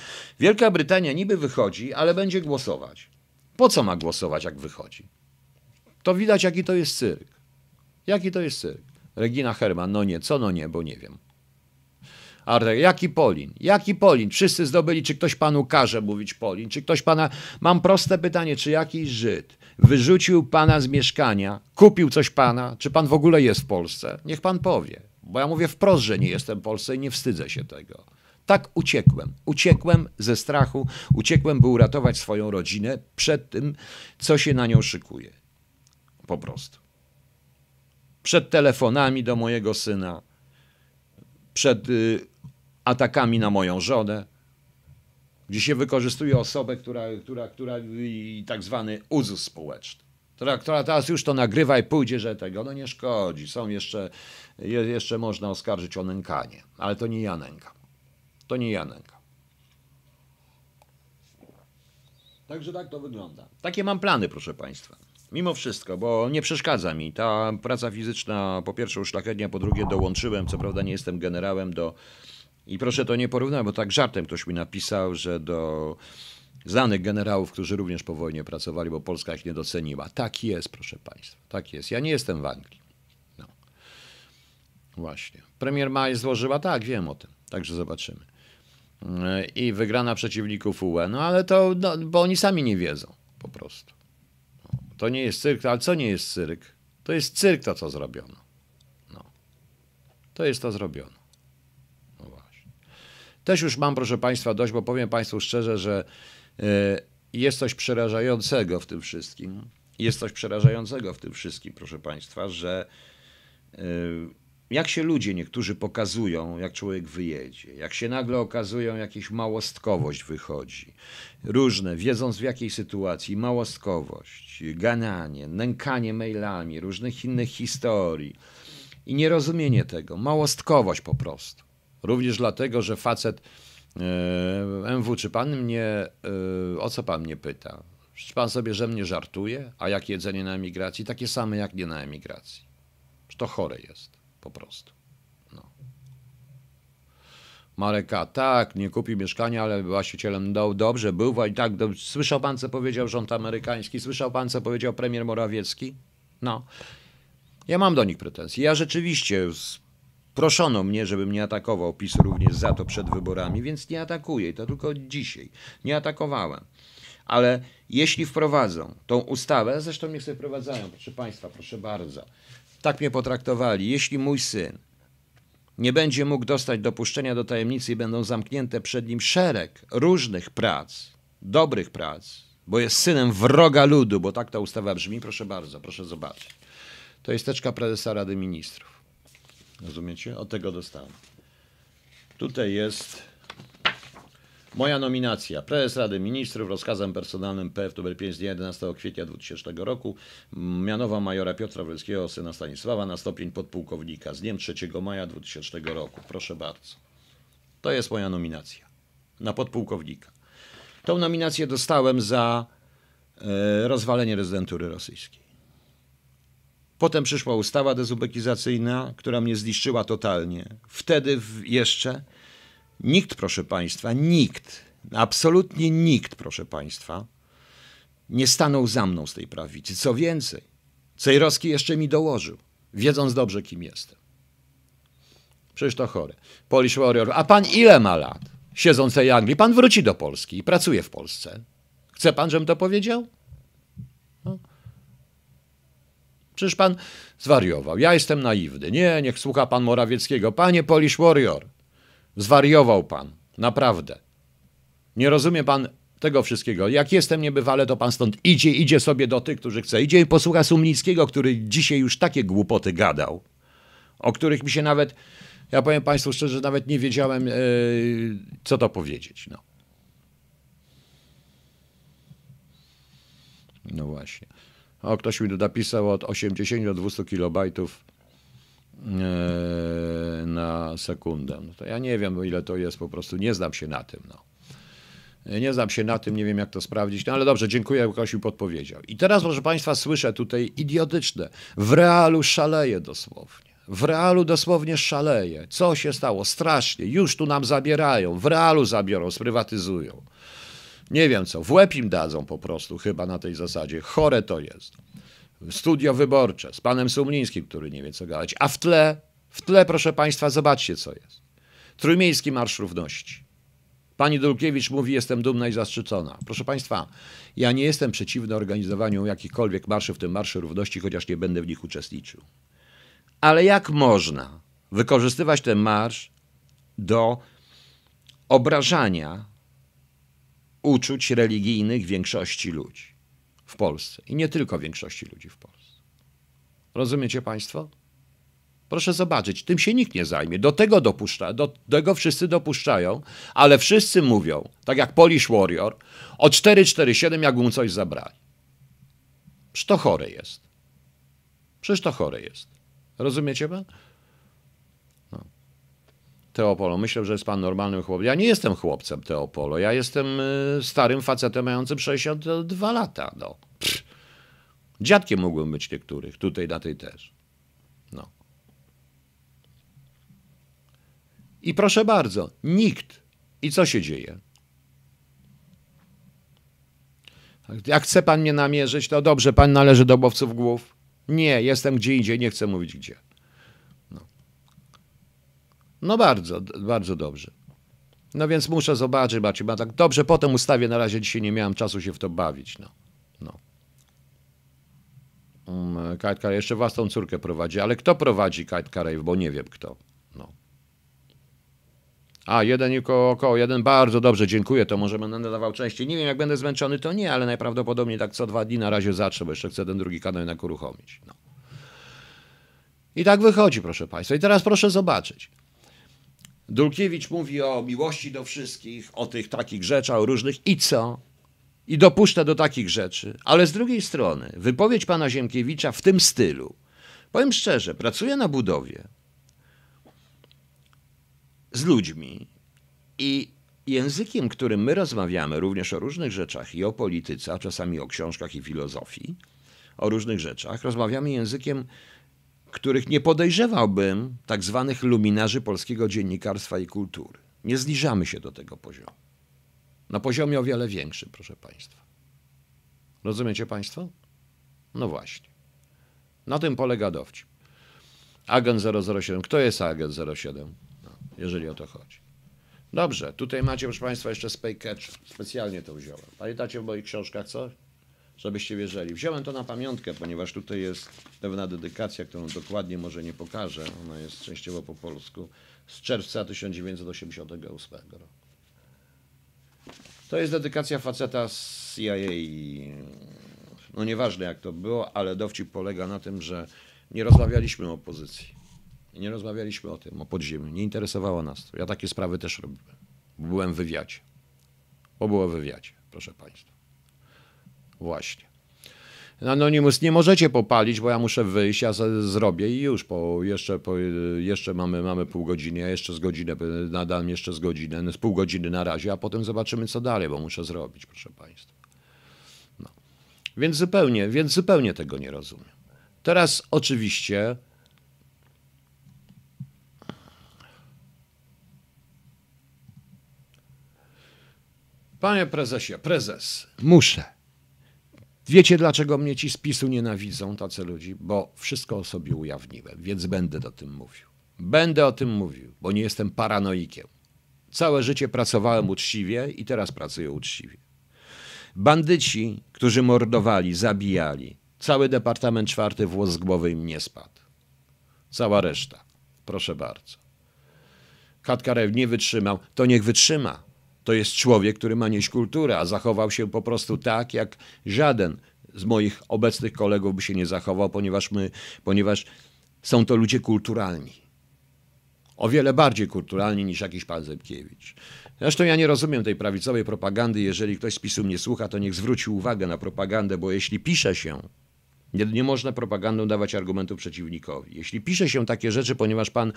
Wielka Brytania niby wychodzi, ale będzie głosować. Po co ma głosować, jak wychodzi? to widać, jaki to jest cyrk. Jaki to jest cyrk? Regina Herman, no nie, co no nie, bo nie wiem. Artek, jaki Polin? Jaki Polin? Wszyscy zdobyli, czy ktoś panu każe mówić Polin? Czy ktoś pana... Mam proste pytanie, czy jakiś Żyd wyrzucił pana z mieszkania, kupił coś pana, czy pan w ogóle jest w Polsce? Niech pan powie, bo ja mówię wprost, że nie jestem w Polsce i nie wstydzę się tego. Tak uciekłem. Uciekłem ze strachu, uciekłem, by uratować swoją rodzinę przed tym, co się na nią szykuje. Po prostu. Przed telefonami do mojego syna, przed y, atakami na moją żonę, gdzie się wykorzystuje osobę, która, która, która i tak zwany uzus społeczny. Która, która teraz już to nagrywa i pójdzie, że tego, no nie szkodzi. Są jeszcze, je, jeszcze można oskarżyć o nękanie, ale to nie ja nękam. To nie ja nękam. Także tak to wygląda. Takie mam plany, proszę Państwa. Mimo wszystko, bo nie przeszkadza mi. Ta praca fizyczna po pierwsze uszlachetnia, po drugie dołączyłem, co prawda nie jestem generałem do... I proszę to nie porównać, bo tak żartem ktoś mi napisał, że do znanych generałów, którzy również po wojnie pracowali, bo Polska ich nie doceniła. Tak jest, proszę Państwa, tak jest. Ja nie jestem w Anglii. No. Właśnie. Premier Maj złożyła, tak, wiem o tym, także zobaczymy. E, I wygrana przeciwników UE, no ale to, no, bo oni sami nie wiedzą po prostu. To nie jest cyrk, ale co nie jest cyrk? To jest cyrk to, co zrobiono. No. To jest to zrobiono. No właśnie. Też już mam, proszę Państwa, dość, bo powiem Państwu szczerze, że e, jest coś przerażającego w tym wszystkim. Jest coś przerażającego w tym wszystkim, proszę Państwa, że e, jak się ludzie niektórzy pokazują, jak człowiek wyjedzie, jak się nagle okazują, jakieś małostkowość wychodzi. Różne, wiedząc w jakiej sytuacji, małostkowość, gananie, nękanie mailami, różnych innych historii i nierozumienie tego, małostkowość po prostu. Również dlatego, że facet yy, e, MW, czy pan mnie, yy, o co pan mnie pyta? Czy pan sobie, że mnie żartuje? A jak jedzenie na emigracji? Takie same jak nie na emigracji. Czy to chore jest. Po prostu. No. Mareka, tak, nie kupił mieszkania, ale właścicielem dał dobrze, był i tak. Do... Słyszał pan, co powiedział rząd amerykański? Słyszał pan, co powiedział premier Morawiecki? No. Ja mam do nich pretensje. Ja rzeczywiście proszono mnie, żebym nie atakował PiS również za to przed wyborami, więc nie atakuję. To tylko dzisiaj. Nie atakowałem. Ale jeśli wprowadzą tą ustawę, zresztą niech sobie wprowadzają, proszę Państwa, proszę bardzo tak mnie potraktowali. Jeśli mój syn nie będzie mógł dostać dopuszczenia do tajemnicy i będą zamknięte przed nim szereg różnych prac, dobrych prac, bo jest synem wroga ludu, bo tak ta ustawa brzmi, proszę bardzo, proszę zobaczyć. To jest teczka prezesa Rady Ministrów. Rozumiecie? Od tego dostałem. Tutaj jest Moja nominacja. Prezes Rady Ministrów rozkazem personalnym PF nr 5 z dnia 11 kwietnia 2000 roku mianowa majora Piotra Welskiego, syna Stanisława, na stopień podpułkownika z dniem 3 maja 2000 roku. Proszę bardzo. To jest moja nominacja na podpułkownika. Tą nominację dostałem za e, rozwalenie rezydentury rosyjskiej. Potem przyszła ustawa dezubekizacyjna, która mnie zniszczyła totalnie. Wtedy jeszcze Nikt, proszę Państwa, nikt, absolutnie nikt, proszę Państwa, nie stanął za mną z tej prawicy. Co więcej, Cejrowski jeszcze mi dołożył, wiedząc dobrze, kim jestem. Przecież to chore. Polish Warrior, a pan ile ma lat? Siedząc w Anglii, pan wróci do Polski i pracuje w Polsce. Chce pan, żebym to powiedział? No. Przecież pan zwariował. Ja jestem naiwny. Nie, niech słucha pan Morawieckiego. Panie Polish Warrior, Zwariował pan, naprawdę. Nie rozumie pan tego wszystkiego. Jak jestem niebywale, to pan stąd idzie, idzie sobie do tych, którzy chce. Idzie i posłucha Sumnickiego, który dzisiaj już takie głupoty gadał, o których mi się nawet, ja powiem państwu szczerze, nawet nie wiedziałem, yy, co to powiedzieć. No. no właśnie. O, ktoś mi tu napisał od 80 do 200 kilobajtów E, na sekundę. No to ja nie wiem, ile to jest, po prostu nie znam się na tym. No. Nie znam się na tym, nie wiem jak to sprawdzić, no ale dobrze, dziękuję, Kosiu podpowiedział. I teraz, proszę Państwa, słyszę tutaj idiotyczne. W realu szaleje dosłownie. W realu dosłownie szaleje. Co się stało? Strasznie. Już tu nam zabierają. W realu zabiorą, sprywatyzują. Nie wiem co. W łeb im dadzą po prostu, chyba na tej zasadzie. Chore to jest studio wyborcze z panem Sumlińskim, który nie wie co gadać, a w tle, w tle proszę państwa, zobaczcie co jest. Trójmiejski Marsz Równości. Pani Dulkiewicz mówi, jestem dumna i zaszczycona. Proszę Państwa, ja nie jestem przeciwny organizowaniu jakichkolwiek marszy, w tym Marszy Równości, chociaż nie będę w nich uczestniczył. Ale jak można wykorzystywać ten marsz do obrażania uczuć religijnych większości ludzi? w Polsce i nie tylko większości ludzi w Polsce. Rozumiecie Państwo? Proszę zobaczyć, tym się nikt nie zajmie. Do tego dopuszcza, do tego wszyscy dopuszczają, ale wszyscy mówią, tak jak Polish Warrior, o 447 jak mu coś zabrali. Przecież to chore jest. Przecież to chore jest. Rozumiecie Państwo? Teopolo, myślę, że jest pan normalnym chłopcem. Ja nie jestem chłopcem, Teopolo. Ja jestem y, starym facetem mającym 62 lata. No. Dziadkiem mógłbym być niektórych, tutaj na tej też. No. I proszę bardzo, nikt. I co się dzieje? Jak chce pan mnie namierzyć, to dobrze, pan należy do obowców głów. Nie, jestem gdzie indziej, nie chcę mówić gdzie. No bardzo, bardzo dobrze. No więc muszę zobaczyć, ma tak dobrze, potem ustawię, na razie dzisiaj nie miałem czasu się w to bawić. No. no. Mm, Kajtka jeszcze własną córkę prowadzi, ale kto prowadzi Kajtka Rave, bo nie wiem kto. No. A, jeden około, około, jeden, bardzo dobrze, dziękuję, to może będę nadawał częściej. Nie wiem, jak będę zmęczony, to nie, ale najprawdopodobniej tak co dwa dni na razie zacznę, bo jeszcze chcę ten drugi kanał jednak uruchomić. No. I tak wychodzi, proszę Państwa. I teraz proszę zobaczyć. Dulkiewicz mówi o miłości do wszystkich, o tych takich rzeczach, o różnych i co? I dopuszcza do takich rzeczy. Ale z drugiej strony, wypowiedź pana Ziemkiewicza w tym stylu, powiem szczerze, pracuję na budowie z ludźmi i językiem, którym my rozmawiamy również o różnych rzeczach i o polityce, a czasami o książkach i filozofii, o różnych rzeczach, rozmawiamy językiem których nie podejrzewałbym, tak zwanych luminarzy polskiego dziennikarstwa i kultury. Nie zniżamy się do tego poziomu. Na poziomie o wiele większym, proszę Państwa. Rozumiecie Państwo? No właśnie. Na tym polega dowcip. Agent 007. Kto jest agent 07? No, jeżeli o to chodzi. Dobrze, tutaj macie, proszę Państwa, jeszcze Spaycatcher. Specjalnie to wziąłem. Pamiętacie w moich książkach coś? żebyście wierzyli. Wziąłem to na pamiątkę, ponieważ tutaj jest pewna dedykacja, którą dokładnie może nie pokażę. Ona jest częściowo po polsku z czerwca 1988 roku. To jest dedykacja faceta z CIA. No nieważne jak to było, ale dowcip polega na tym, że nie rozmawialiśmy o pozycji. Nie rozmawialiśmy o tym, o podziemiu. Nie interesowało nas to. Ja takie sprawy też robiłem. Byłem w wywiadzie. Bo było w wywiadzie, proszę Państwa. Właśnie. Anonimus nie możecie popalić, bo ja muszę wyjść, ja zrobię i już, po, jeszcze, po, jeszcze mamy, mamy pół godziny, ja jeszcze z godzinę nadam, jeszcze z godzinę, z pół godziny na razie, a potem zobaczymy co dalej, bo muszę zrobić, proszę Państwa. No. Więc zupełnie, więc zupełnie tego nie rozumiem. Teraz oczywiście Panie prezesie, prezes, muszę Wiecie, dlaczego mnie ci z PiSu nienawidzą, tacy ludzi? Bo wszystko o sobie ujawniłem, więc będę o tym mówił. Będę o tym mówił, bo nie jestem paranoikiem. Całe życie pracowałem uczciwie i teraz pracuję uczciwie. Bandyci, którzy mordowali, zabijali, cały Departament Czwarty włos z głowy im nie spadł. Cała reszta. Proszę bardzo. Katkarew nie wytrzymał, to niech wytrzyma to jest człowiek, który ma nieść kulturę, a zachował się po prostu tak, jak żaden z moich obecnych kolegów by się nie zachował, ponieważ, my, ponieważ są to ludzie kulturalni. O wiele bardziej kulturalni niż jakiś pan Zemkiewicz. Zresztą ja nie rozumiem tej prawicowej propagandy. Jeżeli ktoś z PiSu mnie słucha, to niech zwróci uwagę na propagandę, bo jeśli pisze się nie, nie można propagandą dawać argumentów przeciwnikowi. Jeśli pisze się takie rzeczy, ponieważ pan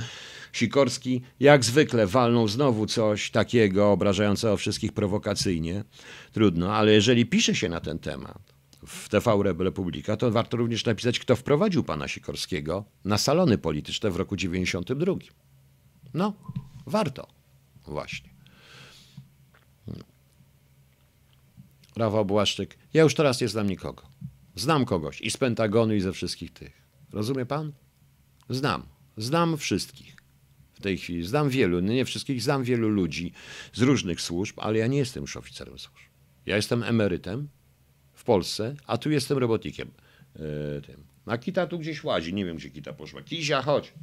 Sikorski jak zwykle walnął znowu coś takiego obrażającego wszystkich prowokacyjnie, trudno, ale jeżeli pisze się na ten temat, w TV Republika, to warto również napisać, kto wprowadził pana Sikorskiego na salony polityczne w roku 92. No, warto. Właśnie. Hmm. Rafał Błaszczyk, ja już teraz nie znam nikogo. Znam kogoś i z Pentagonu, i ze wszystkich tych. Rozumie pan? Znam. Znam wszystkich w tej chwili. Znam wielu, no nie wszystkich, znam wielu ludzi z różnych służb, ale ja nie jestem już oficerem służb. Ja jestem emerytem w Polsce, a tu jestem robotnikiem. Yy, tym. A Kita tu gdzieś łazi, nie wiem gdzie Kita poszła. Kizia, chodź.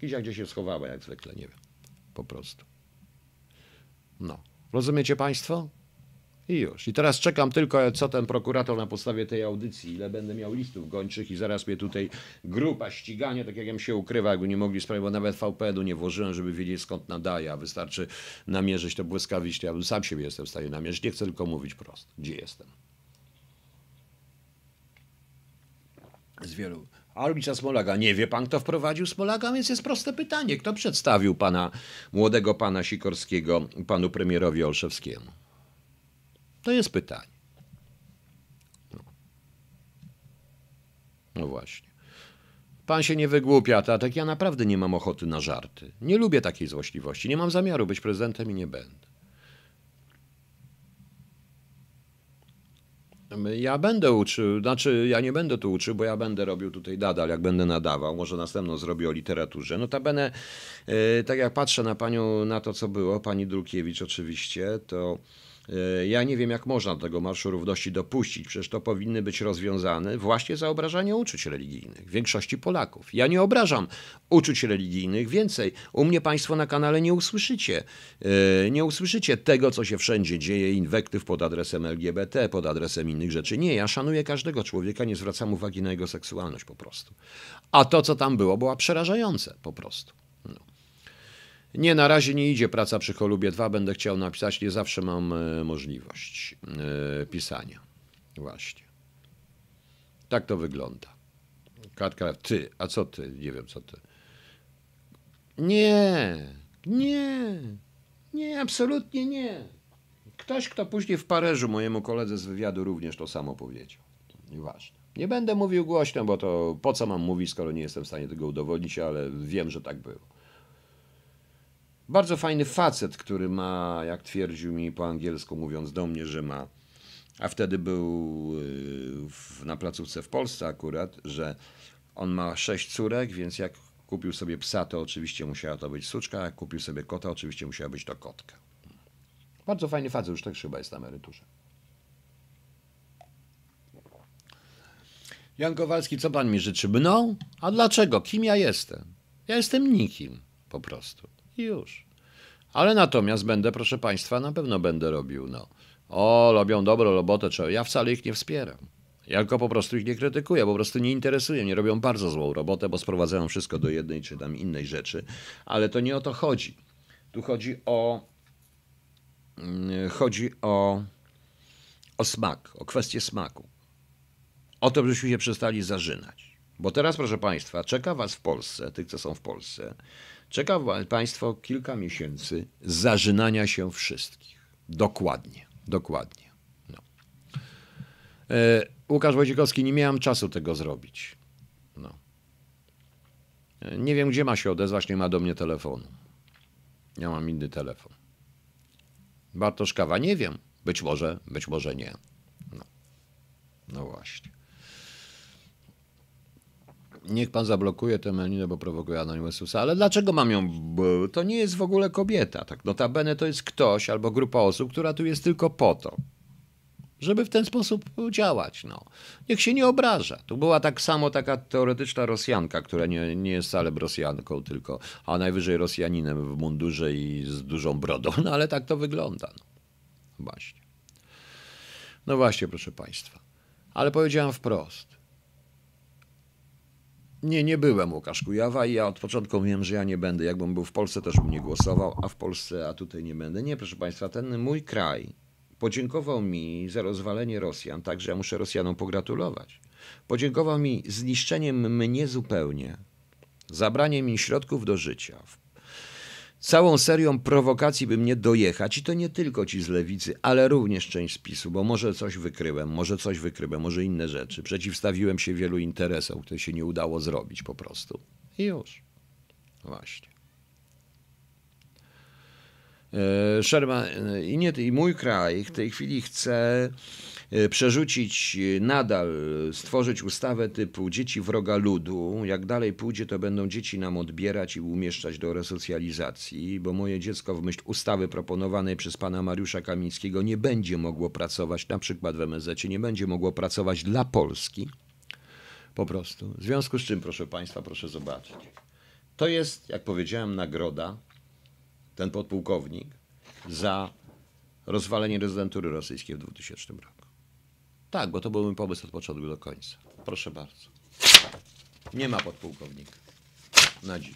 Kizia gdzieś się schowała, jak zwykle, nie wiem. Po prostu. No. Rozumiecie Państwo? I już. I teraz czekam tylko, co ten prokurator na podstawie tej audycji, ile będę miał listów gończych i zaraz mnie tutaj grupa ścigania, tak jak ja się ukrywa, jakby nie mogli sprawić, bo nawet VPN-u nie włożyłem, żeby wiedzieć skąd nadaje, a wystarczy namierzyć to błyskawicznie. Ja sam siebie jestem w stanie namierzyć, nie chcę tylko mówić prosto, gdzie jestem. Z wielu... Arbica Smolaga. Nie wie pan, kto wprowadził Smolaga, więc jest proste pytanie. Kto przedstawił pana, młodego pana Sikorskiego, panu premierowi Olszewskiemu? To jest pytanie. No, no właśnie. Pan się nie wygłupia, tak ja naprawdę nie mam ochoty na żarty. Nie lubię takiej złośliwości. Nie mam zamiaru być prezydentem i nie będę. Ja będę uczył, znaczy ja nie będę tu uczył, bo ja będę robił tutaj nadal, jak będę nadawał, może następną zrobię o literaturze. Notabene, yy, tak jak patrzę na panią, na to co było, pani Drukiewicz oczywiście, to E, ja nie wiem, jak można do tego Marszu Równości dopuścić. Przecież to powinny być rozwiązane właśnie za obrażanie uczuć religijnych większości Polaków. Ja nie obrażam uczuć religijnych. Więcej, u mnie Państwo na kanale nie usłyszycie. E, nie usłyszycie tego, co się wszędzie dzieje, inwektyw pod adresem LGBT, pod adresem innych rzeczy. Nie, ja szanuję każdego człowieka, nie zwracam uwagi na jego seksualność po prostu. A to, co tam było, było przerażające po prostu. Nie, na razie nie idzie praca przy Holubie 2, będę chciał napisać, nie zawsze mam e, możliwość e, pisania. Właśnie. Tak to wygląda. Kartka, ty, a co ty? Nie wiem, co ty. Nie, nie, nie, absolutnie nie. Ktoś, kto później w Paryżu mojemu koledze z wywiadu również to samo powiedział. Nieważne. Nie będę mówił głośno, bo to po co mam mówić, skoro nie jestem w stanie tego udowodnić, ale wiem, że tak było. Bardzo fajny facet, który ma, jak twierdził mi po angielsku, mówiąc do mnie, że ma, a wtedy był y, w, na placówce w Polsce akurat, że on ma sześć córek, więc jak kupił sobie psa, to oczywiście musiała to być suczka, jak kupił sobie kota, oczywiście musiała być to kotka. Bardzo fajny facet, już tak chyba jest na emeryturze. Jan Kowalski, co pan mi życzy? Mną? A dlaczego? Kim ja jestem? Ja jestem nikim, po prostu i już. Ale natomiast będę, proszę Państwa, na pewno będę robił, no. O, robią dobrą robotę, czy ja wcale ich nie wspieram. Ja tylko po prostu ich nie krytykuję, po prostu nie interesuję mnie. Robią bardzo złą robotę, bo sprowadzają wszystko do jednej czy tam innej rzeczy, ale to nie o to chodzi. Tu chodzi o. Mm, chodzi o. O smak, o kwestię smaku. O to, byśmy się przestali zażynać. Bo teraz, proszę Państwa, czeka Was w Polsce, tych, co są w Polsce, Czeka Państwo kilka miesięcy zażynania się wszystkich. Dokładnie, dokładnie. No. E, Łukasz Wojciechowski, nie miałem czasu tego zrobić. No. E, nie wiem, gdzie ma się odezwać, nie ma do mnie telefonu. Ja mam inny telefon. Bartosz Kawa, nie wiem. Być może, być może nie. No, no właśnie niech pan zablokuje tę Melinę, bo prowokuje Anonymousa. Ale dlaczego mam ją? To nie jest w ogóle kobieta. Tak? Notabene to jest ktoś albo grupa osób, która tu jest tylko po to, żeby w ten sposób działać. No. Niech się nie obraża. Tu była tak samo taka teoretyczna Rosjanka, która nie, nie jest wcale Rosjanką tylko, a najwyżej Rosjaninem w mundurze i z dużą brodą. No ale tak to wygląda. No. Właśnie. No właśnie, proszę Państwa. Ale powiedziałam wprost. Nie, nie byłem Łukasz Kujawa i ja od początku wiem, że ja nie będę. Jakbym był w Polsce, też bym nie głosował, a w Polsce, a tutaj nie będę. Nie, proszę Państwa, ten mój kraj podziękował mi za rozwalenie Rosjan, także ja muszę Rosjanom pogratulować. Podziękował mi zniszczeniem mnie zupełnie, zabraniem mi środków do życia, całą serią prowokacji, by mnie dojechać. I to nie tylko ci z lewicy, ale również część spisu, bo może coś wykryłem, może coś wykryłem, może inne rzeczy. Przeciwstawiłem się wielu interesom, które się nie udało zrobić po prostu. I już. Właśnie. E, Szerma e, i, nie, I mój kraj w tej chwili chce E, przerzucić e, nadal, e, stworzyć ustawę typu dzieci wroga ludu. Jak dalej pójdzie, to będą dzieci nam odbierać i umieszczać do resocjalizacji, bo moje dziecko w myśl ustawy proponowanej przez pana Mariusza Kamińskiego nie będzie mogło pracować, na przykład w MSZ, nie będzie mogło pracować dla Polski. Po prostu. W związku z czym, proszę państwa, proszę zobaczyć. To jest, jak powiedziałem, nagroda, ten podpułkownik, za rozwalenie rezydentury rosyjskiej w 2000 roku. Tak, bo to był mój pomysł od początku do końca. Proszę bardzo. Nie ma podpułkownika na dziś.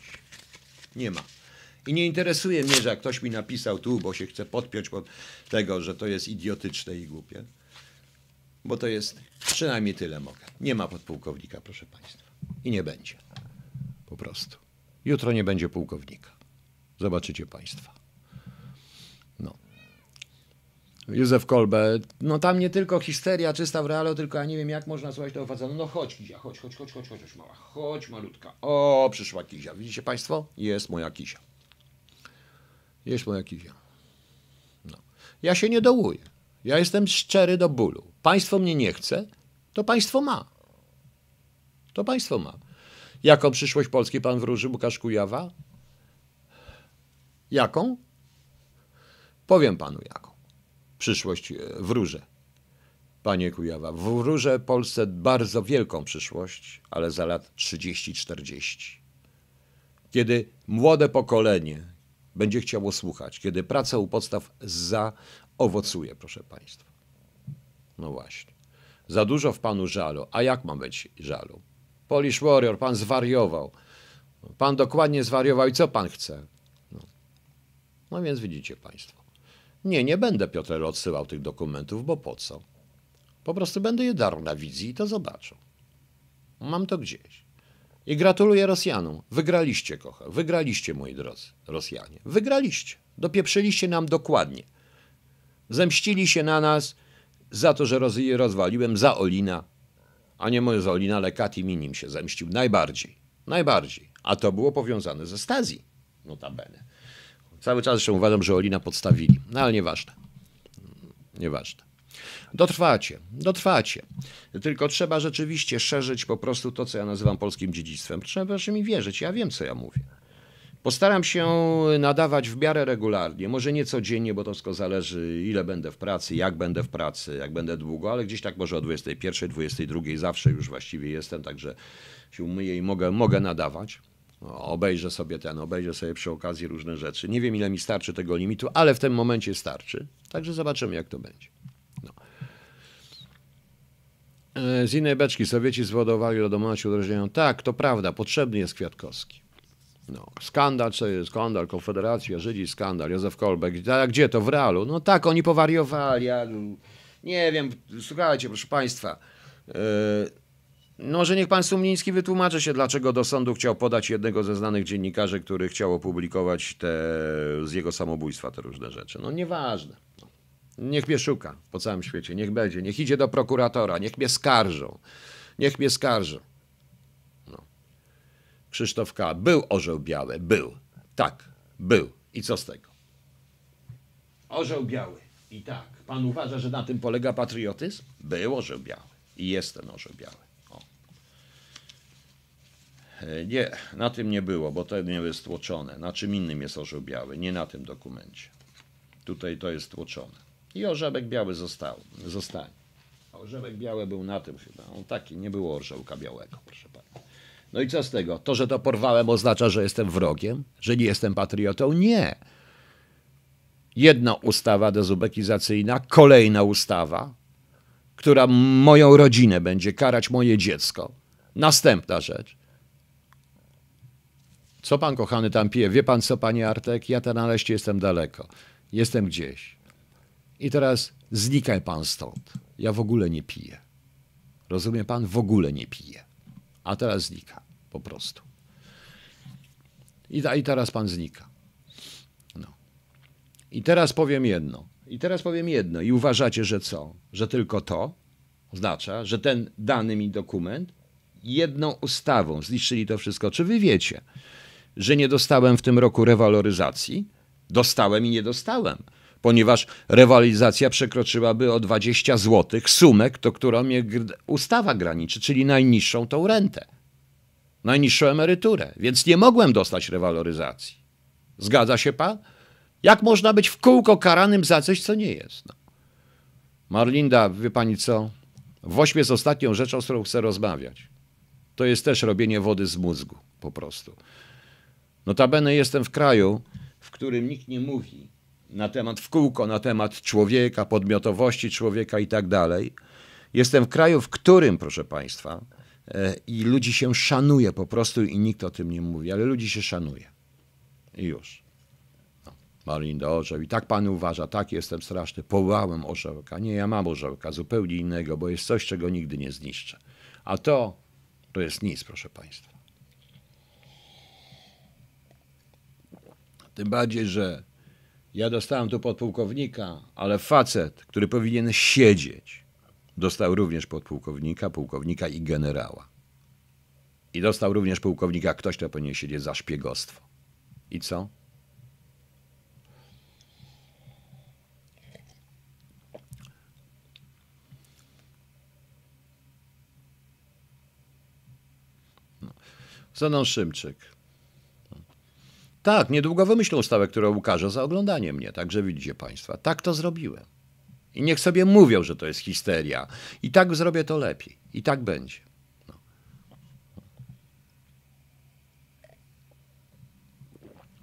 Nie ma. I nie interesuje mnie, że jak ktoś mi napisał tu, bo się chce podpiąć pod tego, że to jest idiotyczne i głupie. Bo to jest, przynajmniej tyle mogę. Nie ma podpułkownika, proszę Państwa. I nie będzie. Po prostu. Jutro nie będzie pułkownika. Zobaczycie Państwo. Józef Kolbe. No tam nie tylko histeria czysta w realu, tylko ja nie wiem, jak można słuchać tego faceta. No, no chodź Kizia, chodź, chodź, chodź, chodź, chodź, mała, chodź malutka. O, przyszła Kizia. Widzicie Państwo? Jest moja Kizia. Jest moja Kizia. No. Ja się nie dołuję. Ja jestem szczery do bólu. Państwo mnie nie chce, to państwo ma. To państwo ma. Jaką przyszłość Polski pan wróży Łukasz Kujawa? Jaką? Powiem panu jaką przyszłość w e, wróże. Panie Kujawa, W wróżę Polsce bardzo wielką przyszłość, ale za lat 30-40. Kiedy młode pokolenie będzie chciało słuchać, kiedy praca u podstaw zaowocuje, proszę Państwa. No właśnie. Za dużo w Panu żalu. A jak ma być żalu? Polish Warrior, Pan zwariował. Pan dokładnie zwariował i co Pan chce? No, no więc widzicie Państwo. Nie, nie będę Piotr odsyłał tych dokumentów, bo po co? Po prostu będę je darł na wizji i to zobaczą. Mam to gdzieś. I gratuluję Rosjanom. Wygraliście, kocha. Wygraliście, moi drodzy Rosjanie. Wygraliście. Dopieprzyliście nam dokładnie. Zemścili się na nas za to, że roz, rozwaliłem, za Olina. A nie moje za Olina, ale minim się zemścił najbardziej. Najbardziej. A to było powiązane ze Stazji, notabene. Cały czas jeszcze uważam, że Olina podstawili, no ale nieważne. Nieważne. Dotrwacie, dotrwacie. Tylko trzeba rzeczywiście szerzyć po prostu to, co ja nazywam polskim dziedzictwem. Trzeba że mi wierzyć, ja wiem, co ja mówię. Postaram się nadawać w miarę regularnie, może nie codziennie, bo to wszystko zależy, ile będę w pracy, jak będę w pracy, jak będę długo, ale gdzieś tak może o 21, 22 zawsze już właściwie jestem, także się umyję i mogę, mogę nadawać. No, obejrzę sobie ten, obejrzę sobie przy okazji różne rzeczy. Nie wiem, ile mi starczy tego limitu, ale w tym momencie starczy. Także zobaczymy, jak to będzie. No. E, z innej beczki Sowieci zwodowali lodomaciu udrożnienia. Tak, to prawda, potrzebny jest Kwiatkowski. No, skandal, co jest skandal, Konfederacja, Żydzi, skandal, Józef Kolbek. A gdzie to w realu? No tak, oni powariowali. Ja, nie wiem, słuchajcie, proszę Państwa. Yy, może no, niech pan Sumliński wytłumaczy się, dlaczego do sądu chciał podać jednego ze znanych dziennikarzy, który chciał opublikować te, z jego samobójstwa te różne rzeczy. No nieważne. Niech mnie szuka po całym świecie, niech będzie, niech idzie do prokuratora, niech mnie skarżą, niech mnie skarżą. No. Krzysztof K. Był orzeł biały, był. Tak, był. I co z tego? Orzeł biały. I tak. Pan uważa, że na tym polega patriotyzm? Był orzeł biały. I jest ten orzeł biały. E, nie, na tym nie było, bo to nie jest tłoczone. Na czym innym jest orzeł biały, nie na tym dokumencie. Tutaj to jest tłoczone. I orzebek biały został, zostanie. Orzebek biały był na tym chyba. On taki, nie było orzełka białego, proszę pana. No i co z tego? To, że to porwałem, oznacza, że jestem wrogiem, że nie jestem patriotą? Nie. Jedna ustawa dezubekizacyjna, kolejna ustawa, która moją rodzinę będzie karać, moje dziecko. Następna rzecz. Co pan kochany tam pije? Wie pan co, panie Artek? Ja tam naleście jestem daleko. Jestem gdzieś. I teraz znikaj pan stąd. Ja w ogóle nie piję. Rozumie pan? W ogóle nie piję. A teraz znika. Po prostu. I, i teraz pan znika. No. I teraz powiem jedno. I teraz powiem jedno. I uważacie, że co? Że tylko to oznacza, że ten dany mi dokument jedną ustawą zniszczyli to wszystko. Czy wy wiecie, że nie dostałem w tym roku rewaloryzacji? Dostałem i nie dostałem, ponieważ rewaloryzacja przekroczyłaby o 20 zł sumę, to którą mnie ustawa graniczy, czyli najniższą tą rentę, najniższą emeryturę, więc nie mogłem dostać rewaloryzacji. Zgadza się pan? Jak można być w kółko karanym za coś, co nie jest? No. Marlinda, wie pani co? Wośm jest ostatnią rzeczą, z którą chcę rozmawiać. To jest też robienie wody z mózgu, po prostu. Notabene jestem w kraju, w którym nikt nie mówi na temat w kółko, na temat człowieka, podmiotowości człowieka i tak dalej. Jestem w kraju, w którym, proszę Państwa, e, i ludzi się szanuje po prostu i nikt o tym nie mówi, ale ludzi się szanuje. I już. No. Marlin Orzeł. I tak pan uważa, tak jestem straszny, połałem orzełka. Nie, ja mam orzełka, zupełnie innego, bo jest coś, czego nigdy nie zniszczę. A to, to jest nic, proszę państwa. Tym bardziej, że ja dostałem tu podpułkownika, ale facet, który powinien siedzieć, dostał również podpułkownika, pułkownika i generała. I dostał również pułkownika ktoś, kto powinien siedzieć za szpiegostwo. I co? No. Zanon Szymczyk. Tak, niedługo wymyślą ustawę, którą ukażę za oglądanie mnie. Także widzicie Państwa, tak to zrobiłem. I niech sobie mówią, że to jest histeria. I tak zrobię to lepiej. I tak będzie. No.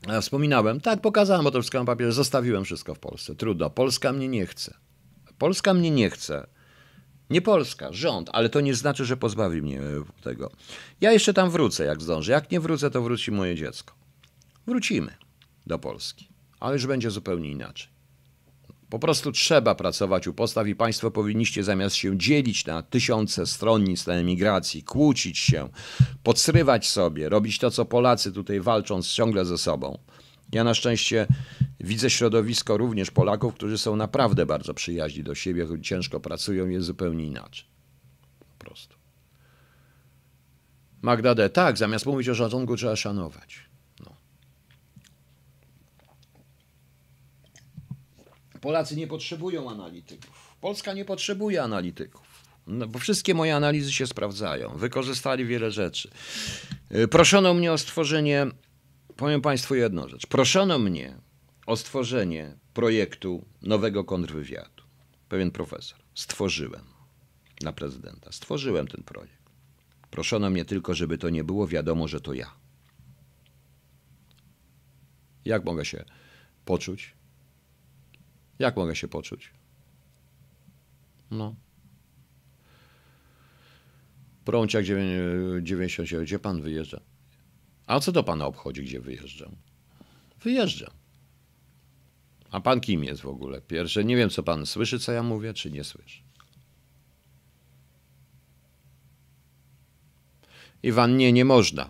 Ja wspominałem, tak, pokazałem o tym wszystko zostawiłem wszystko w Polsce. Trudno, Polska mnie nie chce. Polska mnie nie chce. Nie Polska, rząd, ale to nie znaczy, że pozbawi mnie tego. Ja jeszcze tam wrócę, jak zdążę. Jak nie wrócę, to wróci moje dziecko. Wrócimy do Polski, ale już będzie zupełnie inaczej. Po prostu trzeba pracować u postaw i państwo powinniście zamiast się dzielić na tysiące stronnic na emigracji, kłócić się, podsrywać sobie, robić to, co Polacy tutaj walcząc ciągle ze sobą. Ja na szczęście widzę środowisko również Polaków, którzy są naprawdę bardzo przyjaźni do siebie, ciężko pracują, jest zupełnie inaczej. Po prostu. Magda D. Tak, zamiast mówić o szacunku, trzeba szanować. Polacy nie potrzebują analityków. Polska nie potrzebuje analityków. No, bo wszystkie moje analizy się sprawdzają. Wykorzystali wiele rzeczy. Y, proszono mnie o stworzenie, powiem Państwu jedną rzecz. Proszono mnie o stworzenie projektu nowego kontrwywiadu. Pewien profesor. Stworzyłem na prezydenta. Stworzyłem ten projekt. Proszono mnie tylko, żeby to nie było wiadomo, że to ja. Jak mogę się poczuć, jak mogę się poczuć? No. Prąciak 99, gdzie pan wyjeżdża? A co do pana obchodzi, gdzie wyjeżdżam? Wyjeżdżam. A pan kim jest w ogóle? Pierwsze, nie wiem, co pan słyszy, co ja mówię, czy nie słyszy. Iwan, nie, nie można.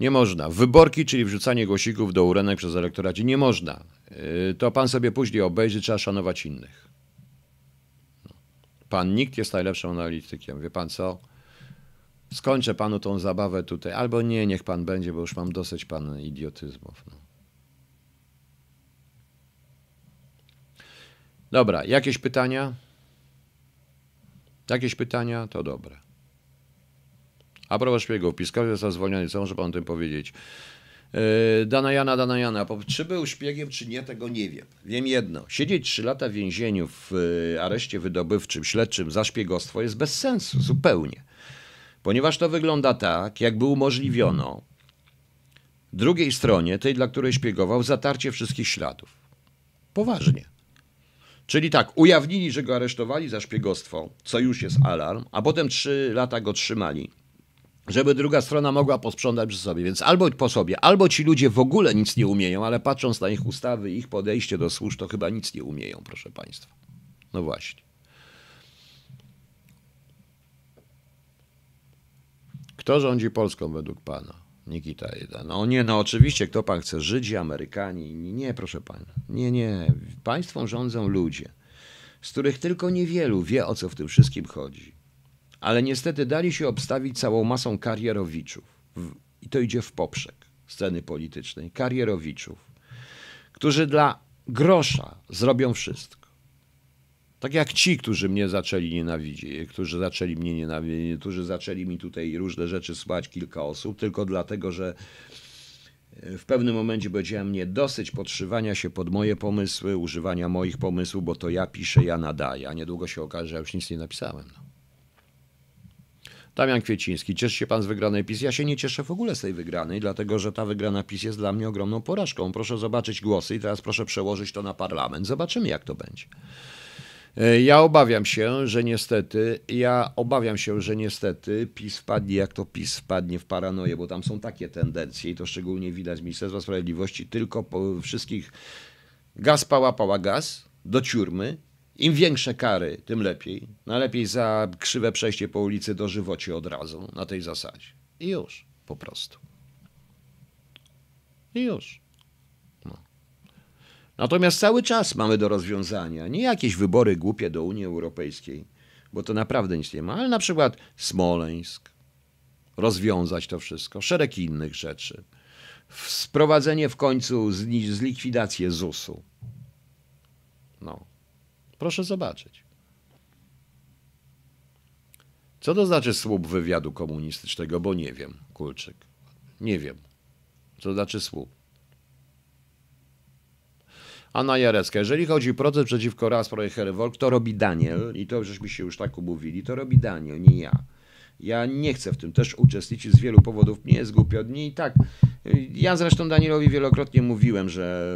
Nie można. Wyborki, czyli wrzucanie głosików do urenek przez elektoraci, nie można. Y, to pan sobie później obejrzy, trzeba szanować innych. No. Pan nikt jest najlepszym analitykiem. Wie pan co? Skończę panu tą zabawę tutaj, albo nie, niech pan będzie, bo już mam dosyć pan idiotyzmów. No. Dobra, jakieś pytania? Jakieś pytania? To dobre. A propos szpiegów, Piskowie są zwolnieni, Co może pan o tym powiedzieć? Yy, dana Jana, Dana Jana, czy był szpiegiem, czy nie, tego nie wiem. Wiem jedno, siedzieć 3 lata w więzieniu w yy, areszcie wydobywczym, śledczym za szpiegostwo jest bez sensu, zupełnie. Ponieważ to wygląda tak, jakby umożliwiono drugiej stronie, tej, dla której szpiegował, zatarcie wszystkich śladów. Poważnie. Czyli tak, ujawnili, że go aresztowali za szpiegostwo, co już jest alarm, a potem 3 lata go trzymali żeby druga strona mogła posprzątać przy sobie. Więc albo po sobie, albo ci ludzie w ogóle nic nie umieją, ale patrząc na ich ustawy, ich podejście do służb, to chyba nic nie umieją, proszę Państwa. No właśnie. Kto rządzi Polską według Pana? Nikita Jeda. No nie, no oczywiście, kto Pan chce? Żydzi, Amerykanie? Nie, proszę Pana. Nie, nie. Państwom rządzą ludzie, z których tylko niewielu wie, o co w tym wszystkim chodzi ale niestety dali się obstawić całą masą karierowiczów. I to idzie w poprzek sceny politycznej. Karierowiczów, którzy dla grosza zrobią wszystko. Tak jak ci, którzy mnie zaczęli nienawidzieć, którzy zaczęli mnie nienawidzić, którzy zaczęli mi tutaj różne rzeczy słać, kilka osób, tylko dlatego, że e, w pewnym momencie powiedziałem nie dosyć podszywania się pod moje pomysły, używania moich pomysłów, bo to ja piszę, ja nadaję, a niedługo się okaże, że ja już nic nie napisałem. No. Damian Kwieciński, cieszy się pan z wygranej PiS? Ja się nie cieszę w ogóle z tej wygranej, dlatego że ta wygrana PiS jest dla mnie ogromną porażką. Proszę zobaczyć głosy i teraz proszę przełożyć to na parlament. Zobaczymy, jak to będzie. E, ja obawiam się, że niestety, ja obawiam się, że niestety PiS wpadnie, jak to PiS wpadnie w paranoję, bo tam są takie tendencje i to szczególnie widać z Ministerstwa Sprawiedliwości, tylko po wszystkich gaz pała, pała gaz, do ciurmy, im większe kary, tym lepiej. Najlepiej za krzywe przejście po ulicy do żywoci od razu, na tej zasadzie. I już, po prostu. I już. No. Natomiast cały czas mamy do rozwiązania, nie jakieś wybory głupie do Unii Europejskiej, bo to naprawdę nic nie ma, ale na przykład Smoleńsk, rozwiązać to wszystko, szereg innych rzeczy. Sprowadzenie w końcu, zlikwidację ZUS-u. No. Proszę zobaczyć. Co to znaczy słup wywiadu komunistycznego? Bo nie wiem, Kulczyk. Nie wiem. Co to znaczy słup? Anna Jarecka. Jeżeli chodzi o proces przeciwko raz projekt to robi Daniel i to żeśmy się już tak umówili, to robi Daniel, nie ja. Ja nie chcę w tym też uczestniczyć z wielu powodów. Mnie jest głupio. nie i tak. Ja zresztą Danielowi wielokrotnie mówiłem, że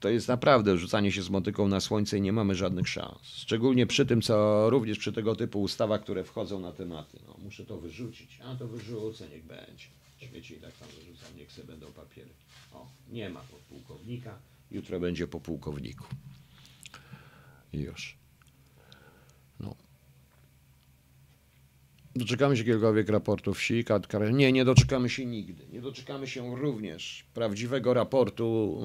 to jest naprawdę rzucanie się z motyką na słońce i nie mamy żadnych szans. Szczególnie przy tym, co również przy tego typu ustawach, które wchodzą na tematy. No, muszę to wyrzucić, a to wyrzucę, niech będzie. Śmieci i tak tam wyrzucam, niech se będą papiery. O, nie ma podpułkownika, jutro będzie po pułkowniku. Już. No. Doczekamy się kilkowiek raportów wsi, Nie, nie doczekamy się nigdy. Nie doczekamy się również prawdziwego raportu,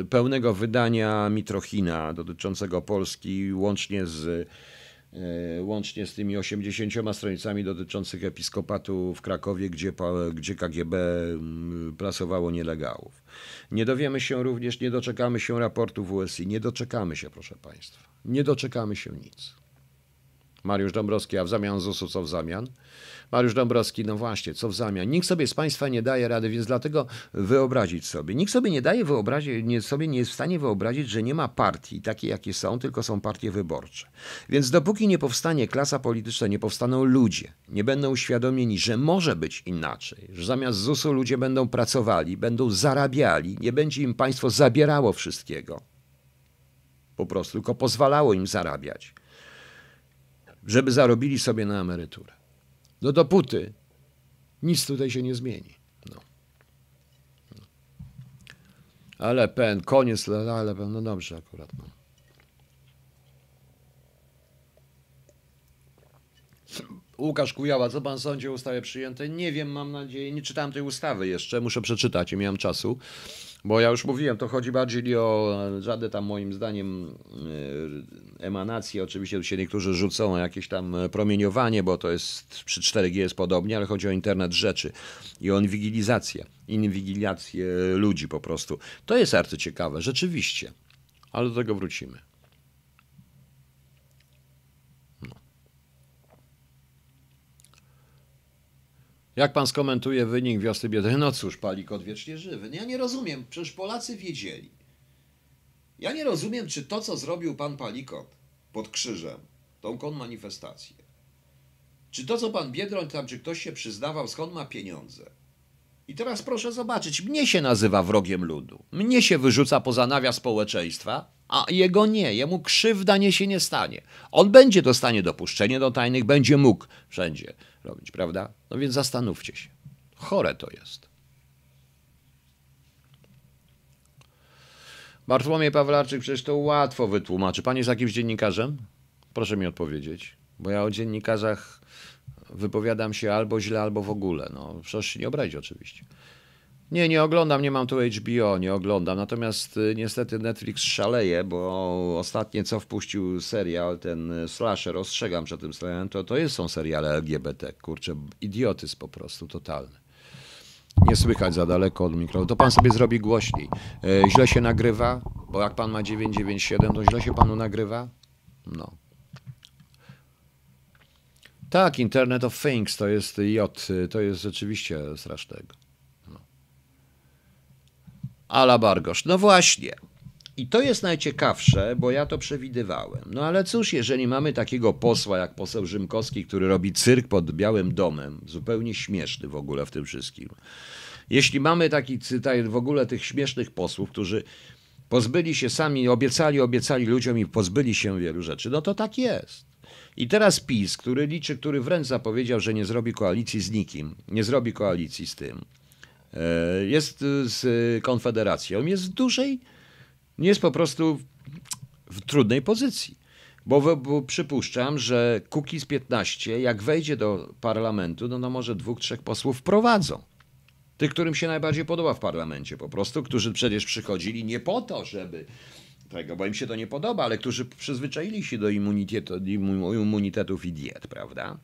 e, pełnego wydania Mitrochina dotyczącego Polski, łącznie z, e, łącznie z tymi 80 stronicami dotyczących episkopatu w Krakowie, gdzie, gdzie KGB mm, plasowało nielegalów. Nie dowiemy się również, nie doczekamy się raportu WSI. Nie doczekamy się, proszę Państwa. Nie doczekamy się nic. Mariusz Dąbrowski, a w zamian ZUS-u co w zamian? Mariusz Dąbrowski, no właśnie, co w zamian? Nikt sobie z Państwa nie daje rady, więc dlatego wyobrazić sobie. Nikt sobie nie daje wyobrazić, nie, sobie nie jest w stanie wyobrazić, że nie ma partii, takie jakie są, tylko są partie wyborcze. Więc dopóki nie powstanie klasa polityczna, nie powstaną ludzie, nie będą uświadomieni, że może być inaczej, że zamiast ZUS-u ludzie będą pracowali, będą zarabiali, nie będzie im państwo zabierało wszystkiego. Po prostu, tylko pozwalało im zarabiać żeby zarobili sobie na emeryturę. No dopóty nic tutaj się nie zmieni. No. no. Ale pen, koniec, ale no dobrze akurat. No. Łukasz Kujała, co pan sądzi o ustawie przyjętej? Nie wiem, mam nadzieję, nie czytałem tej ustawy jeszcze, muszę przeczytać, nie miałem czasu. Bo ja już mówiłem, to chodzi bardziej o żadne tam moim zdaniem y, emanacje. Oczywiście tu się niektórzy rzucą jakieś tam promieniowanie, bo to jest przy 4G jest podobnie, ale chodzi o internet rzeczy i o inwigilizację, inwigilację ludzi po prostu. To jest ciekawe, rzeczywiście, ale do tego wrócimy. Jak pan skomentuje wynik wiosny biedy? No cóż, palik odwiecznie żywy. No ja nie rozumiem, przecież Polacy wiedzieli. Ja nie rozumiem, czy to, co zrobił pan Palikot pod krzyżem, tą konmanifestację, czy to, co pan Biedroń tam, czy ktoś się przyznawał, skąd ma pieniądze. I teraz proszę zobaczyć, mnie się nazywa wrogiem ludu, mnie się wyrzuca poza nawia społeczeństwa, a jego nie, jemu krzywda nie się nie stanie. On będzie dostanie dopuszczenie do tajnych, będzie mógł wszędzie robić, prawda? No więc zastanówcie się. Chore to jest. Bartłomiej Pawlarczyk, przecież to łatwo wytłumaczy. Pan jest jakimś dziennikarzem? Proszę mi odpowiedzieć, bo ja o dziennikarzach wypowiadam się albo źle, albo w ogóle. No, proszę się nie obrazić oczywiście. Nie, nie oglądam, nie mam tu HBO, nie oglądam. Natomiast y, niestety Netflix szaleje, bo ostatnie co wpuścił serial, ten y, slasher, ostrzegam przed tym serialem, to, to jest, są seriale LGBT. Kurczę, idiotyzm po prostu totalny. Nie słychać za daleko od mikrofonu. To pan sobie zrobi głośniej. E, źle się nagrywa, bo jak pan ma 997, to źle się panu nagrywa? No. Tak, Internet of Things to jest J, to jest rzeczywiście strasznego. Ala Bargosz. No właśnie. I to jest najciekawsze, bo ja to przewidywałem. No ale cóż, jeżeli mamy takiego posła jak poseł Rzymkowski, który robi cyrk pod Białym Domem, zupełnie śmieszny w ogóle w tym wszystkim. Jeśli mamy taki cytaj w ogóle tych śmiesznych posłów, którzy pozbyli się sami, obiecali, obiecali ludziom i pozbyli się wielu rzeczy, no to tak jest. I teraz PiS, który liczy, który wręcz zapowiedział, że nie zrobi koalicji z nikim, nie zrobi koalicji z tym, E, jest e, z Konfederacją, jest w dużej, nie jest po prostu w trudnej pozycji. Bo, bo przypuszczam, że z 15, jak wejdzie do parlamentu, no, no może dwóch, trzech posłów prowadzą. Tych, którym się najbardziej podoba w parlamencie po prostu, którzy przecież przychodzili nie po to, żeby tego, bo im się to nie podoba, ale którzy przyzwyczaili się do immunitetu, immunitetów i diet, prawda?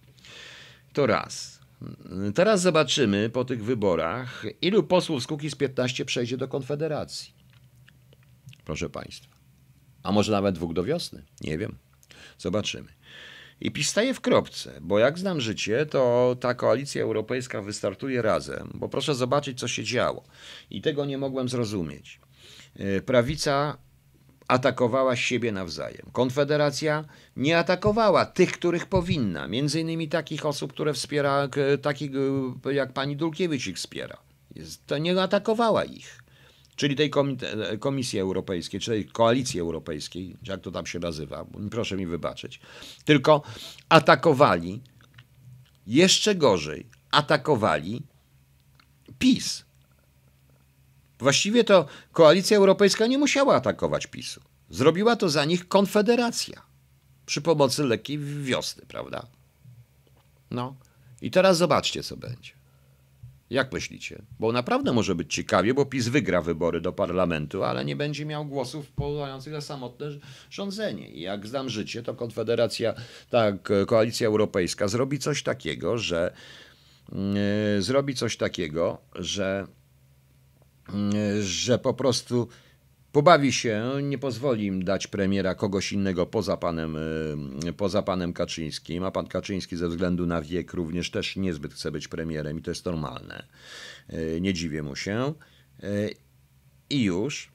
To raz. Teraz zobaczymy po tych wyborach, ilu posłów z z 15 przejdzie do Konfederacji. Proszę Państwa. A może nawet dwóch do wiosny? Nie wiem. Zobaczymy. I PiS staje w kropce, bo jak znam życie, to ta koalicja europejska wystartuje razem, bo proszę zobaczyć, co się działo. I tego nie mogłem zrozumieć. E, prawica atakowała siebie nawzajem. Konfederacja nie atakowała tych, których powinna, między innymi takich osób, które wspiera, e, takich e, jak pani Dulkiewicz ich wspiera. To nie atakowała ich. Czyli tej e, Komisji Europejskiej, czy tej Koalicji Europejskiej, jak to tam się nazywa, proszę mi wybaczyć, tylko atakowali, jeszcze gorzej, atakowali PiS. Właściwie to koalicja europejska nie musiała atakować PiSu. Zrobiła to za nich Konfederacja przy pomocy lekkiej wiosny, prawda? No i teraz zobaczcie, co będzie. Jak myślicie? Bo naprawdę może być ciekawie, bo PiS wygra wybory do parlamentu, ale nie będzie miał głosów pozwalających na samotne rządzenie. I jak znam życie, to Konfederacja, tak, Koalicja Europejska zrobi coś takiego, że yy, zrobi coś takiego, że że po prostu pobawi się, nie pozwoli im dać premiera kogoś innego poza panem, e, poza panem Kaczyńskim, a pan Kaczyński ze względu na wiek również też niezbyt chce być premierem i to jest normalne. E, nie dziwię mu się. E, I już.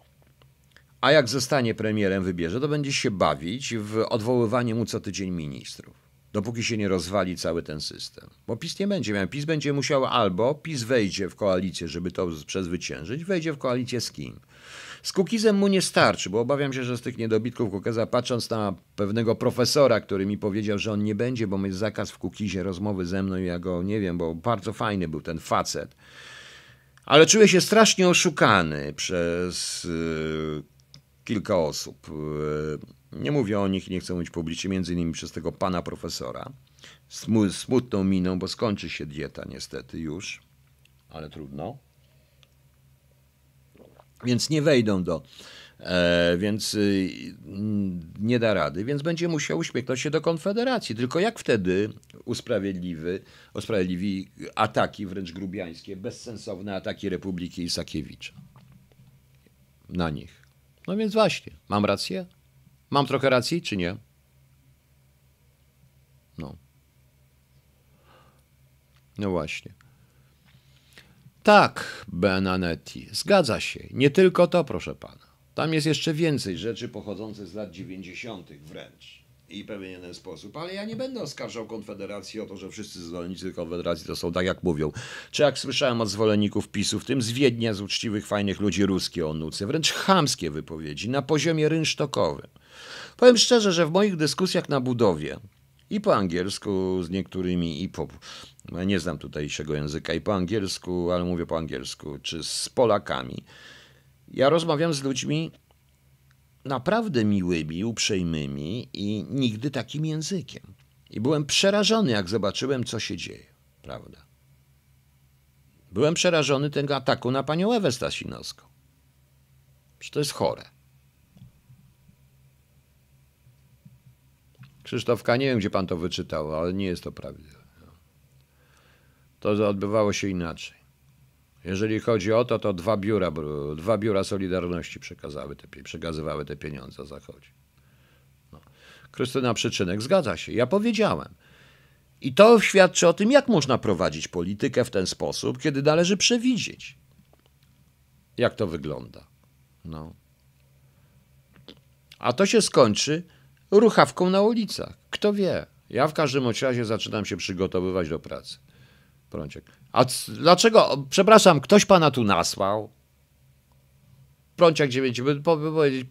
A jak zostanie premierem, wybierze, to będzie się bawić w odwoływanie mu co tydzień ministrów dopóki się nie rozwali cały ten system. Bo PiS nie będzie miał. PiS będzie musiał albo PiS wejdzie w koalicję, żeby to przezwyciężyć, wejdzie w koalicję z kim? Z Kukizem mu nie starczy, bo obawiam się, że z tych niedobitków Kukiza, patrząc na pewnego profesora, który mi powiedział, że on nie będzie, bo jest zakaz w Kukizie rozmowy ze mną i ja go nie wiem, bo bardzo fajny był ten facet. Ale czuję się strasznie oszukany przez yy, kilka osób. Yy, nie mówię o nich i nie chcę mówić publicznie, między innymi przez tego pana profesora. Smutną miną, bo skończy się dieta niestety już, ale trudno. Więc nie wejdą do, e, więc y, nie da rady, więc będzie musiał uśmiechnąć się do Konfederacji. Tylko jak wtedy usprawiedliwy, usprawiedliwi ataki wręcz grubiańskie, bezsensowne ataki Republiki Isakiewicza na nich? No więc właśnie, mam rację? Mam trochę racji, czy nie? No. No właśnie. Tak, Benanetti, zgadza się. Nie tylko to, proszę pana. Tam jest jeszcze więcej rzeczy pochodzących z lat 90. wręcz. I pewien jeden sposób, ale ja nie będę oskarżał Konfederacji o to, że wszyscy zwolennicy Konfederacji to są tak, jak mówią. Czy jak słyszałem od zwolenników PiSu, w tym z Wiednia, z uczciwych, fajnych ludzi, ruskie o nuce, wręcz chamskie wypowiedzi na poziomie rynsztokowym. Powiem szczerze, że w moich dyskusjach na budowie i po angielsku z niektórymi, i po. No, nie znam tutaj tutejszego języka, i po angielsku, ale mówię po angielsku, czy z Polakami. Ja rozmawiam z ludźmi naprawdę miłymi, uprzejmymi i nigdy takim językiem. I byłem przerażony, jak zobaczyłem, co się dzieje, prawda? Byłem przerażony tego ataku na panią Ewę Stasinowską. Przecież to jest chore. Krzysztofka, nie wiem, gdzie pan to wyczytał, ale nie jest to prawdziwe. No. To odbywało się inaczej. Jeżeli chodzi o to, to dwa biura, dwa biura Solidarności przekazały te, przekazywały te pieniądze Zachodzie. No. Krystyna Przyczynek, zgadza się, ja powiedziałem. I to świadczy o tym, jak można prowadzić politykę w ten sposób, kiedy należy przewidzieć, jak to wygląda. No. A to się skończy ruchawką na ulicach. Kto wie? Ja w każdym razie zaczynam się przygotowywać do pracy. Prąciek. A dlaczego? Przepraszam, ktoś pana tu nasłał? Prąciak 9, po,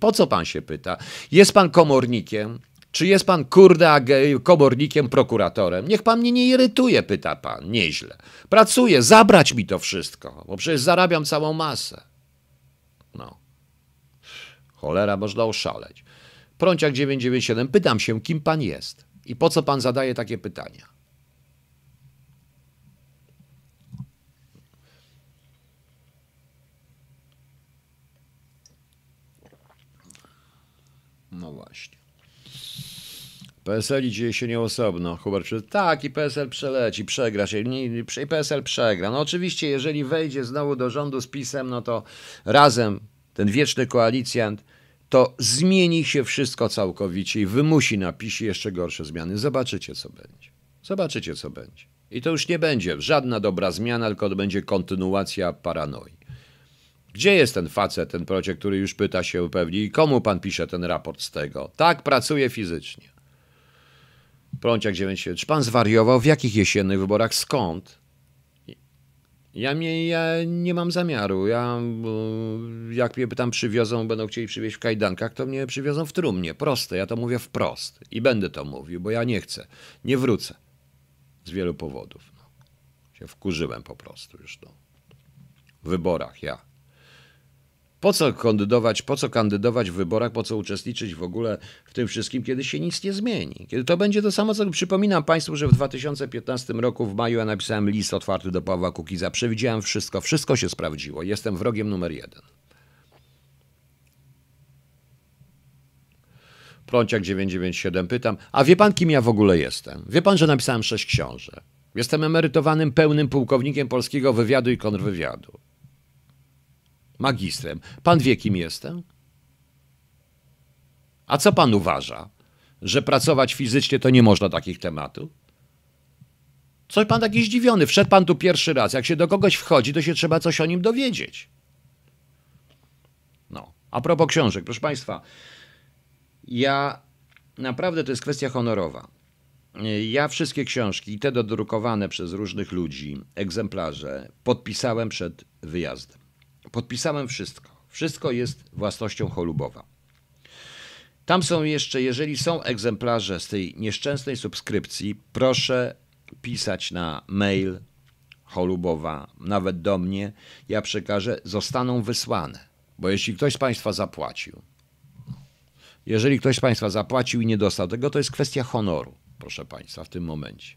po co pan się pyta? Jest pan komornikiem? Czy jest pan kurda komornikiem, prokuratorem? Niech pan mnie nie irytuje, pyta pan. Nieźle. Pracuję, zabrać mi to wszystko, bo przecież zarabiam całą masę. No. Cholera, można oszaleć. Prąciak 997, pytam się, kim pan jest i po co pan zadaje takie pytania? No właśnie. PSL dzieje się nieosobno. Hubert, tak, i PSL przeleci, przegra się. I PSL przegra. No oczywiście, jeżeli wejdzie znowu do rządu z PiSem, no to razem ten wieczny koalicjant to zmieni się wszystko całkowicie i wymusi na PiSie jeszcze gorsze zmiany. Zobaczycie, co będzie. Zobaczycie, co będzie. I to już nie będzie żadna dobra zmiana, tylko to będzie kontynuacja paranoi. Gdzie jest ten facet, ten procie, który już pyta się pewnie, i komu pan pisze ten raport z tego? Tak, pracuje fizycznie. Prąciak 9. Czy pan zwariował? W jakich jesiennych wyborach? Skąd? Ja, mnie, ja nie mam zamiaru. Ja, jak mnie tam przywiozą, będą chcieli przywieźć w kajdankach, to mnie przywiozą w trumnie. Proste, ja to mówię wprost. I będę to mówił, bo ja nie chcę. Nie wrócę. Z wielu powodów. No. Się wkurzyłem po prostu już. No. W wyborach ja. Po co kandydować, po co kandydować w wyborach, po co uczestniczyć w ogóle w tym wszystkim, kiedy się nic nie zmieni? Kiedy to będzie to samo, co przypominam Państwu, że w 2015 roku w maju ja napisałem list otwarty do Pawła Kukiza. Przewidziałem wszystko, wszystko się sprawdziło. Jestem wrogiem numer jeden. Prąciak 997 pytam, a wie pan kim ja w ogóle jestem? Wie pan, że napisałem sześć książek. Jestem emerytowanym pełnym pułkownikiem polskiego wywiadu i kontrwywiadu magistrem. Pan wie, kim jestem? A co pan uważa? Że pracować fizycznie to nie można takich tematów? Coś pan taki zdziwiony. Wszedł pan tu pierwszy raz. Jak się do kogoś wchodzi, to się trzeba coś o nim dowiedzieć. No. A propos książek, proszę państwa, ja naprawdę to jest kwestia honorowa. Ja wszystkie książki, te dodrukowane przez różnych ludzi, egzemplarze, podpisałem przed wyjazdem. Podpisałem wszystko. Wszystko jest własnością Holubowa. Tam są jeszcze, jeżeli są egzemplarze z tej nieszczęsnej subskrypcji, proszę pisać na mail Holubowa, nawet do mnie. Ja przekażę, zostaną wysłane. Bo jeśli ktoś z Państwa zapłacił, jeżeli ktoś z Państwa zapłacił i nie dostał tego, to jest kwestia honoru, proszę Państwa, w tym momencie.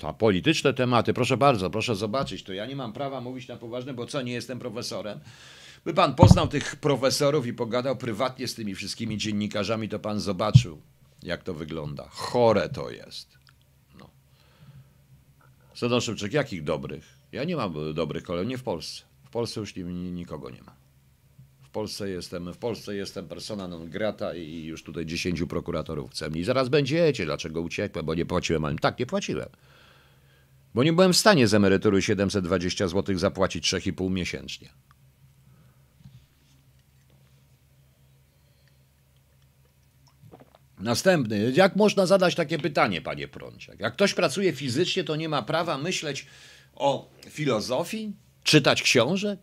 ta polityczne tematy, proszę bardzo, proszę zobaczyć, to ja nie mam prawa mówić na poważne, bo co, nie jestem profesorem. By pan poznał tych profesorów i pogadał prywatnie z tymi wszystkimi dziennikarzami, to pan zobaczył, jak to wygląda. Chore to jest. No. Sedon Szybczyk, jakich dobrych? Ja nie mam dobrych kolegów, nie w Polsce. W Polsce już nikogo nie ma. W Polsce jestem, w Polsce jestem persona non grata i już tutaj dziesięciu prokuratorów chce I zaraz będziecie, dlaczego uciekłem, bo nie płaciłem, ale tak, nie płaciłem bo nie byłem w stanie z emerytury 720 zł zapłacić 3,5 miesięcznie. Następny. Jak można zadać takie pytanie, panie Prąciak? Jak ktoś pracuje fizycznie, to nie ma prawa myśleć o filozofii, czytać książek?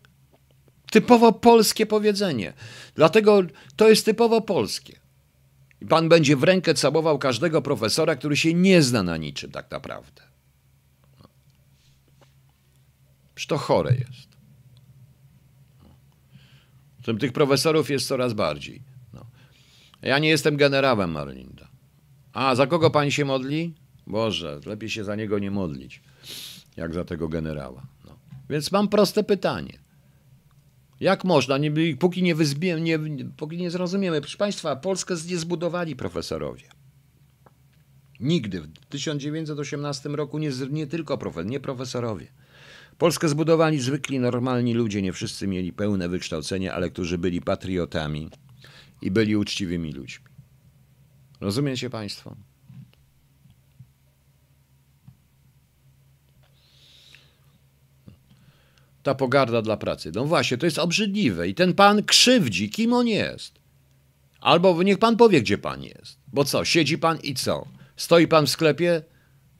Typowo polskie powiedzenie. Dlatego to jest typowo polskie. I pan będzie w rękę całował każdego profesora, który się nie zna na niczym tak naprawdę. Przecież to chore jest. Tym tych profesorów jest coraz bardziej. No. Ja nie jestem generałem Marlinda. A za kogo pani się modli? Boże, lepiej się za niego nie modlić, jak za tego generała. No. Więc mam proste pytanie. Jak można, nie, póki nie wyzbiemy, nie, póki nie zrozumiemy. Proszę Państwa, Polskę nie zbudowali profesorowie. Nigdy. W 1918 roku nie, nie tylko nie profesorowie. Polskę zbudowali zwykli, normalni ludzie, nie wszyscy mieli pełne wykształcenie, ale którzy byli patriotami i byli uczciwymi ludźmi. Rozumiecie Państwo? Ta pogarda dla pracy. No właśnie, to jest obrzydliwe i ten pan krzywdzi, kim on jest. Albo niech pan powie, gdzie pan jest. Bo co, siedzi pan i co? Stoi pan w sklepie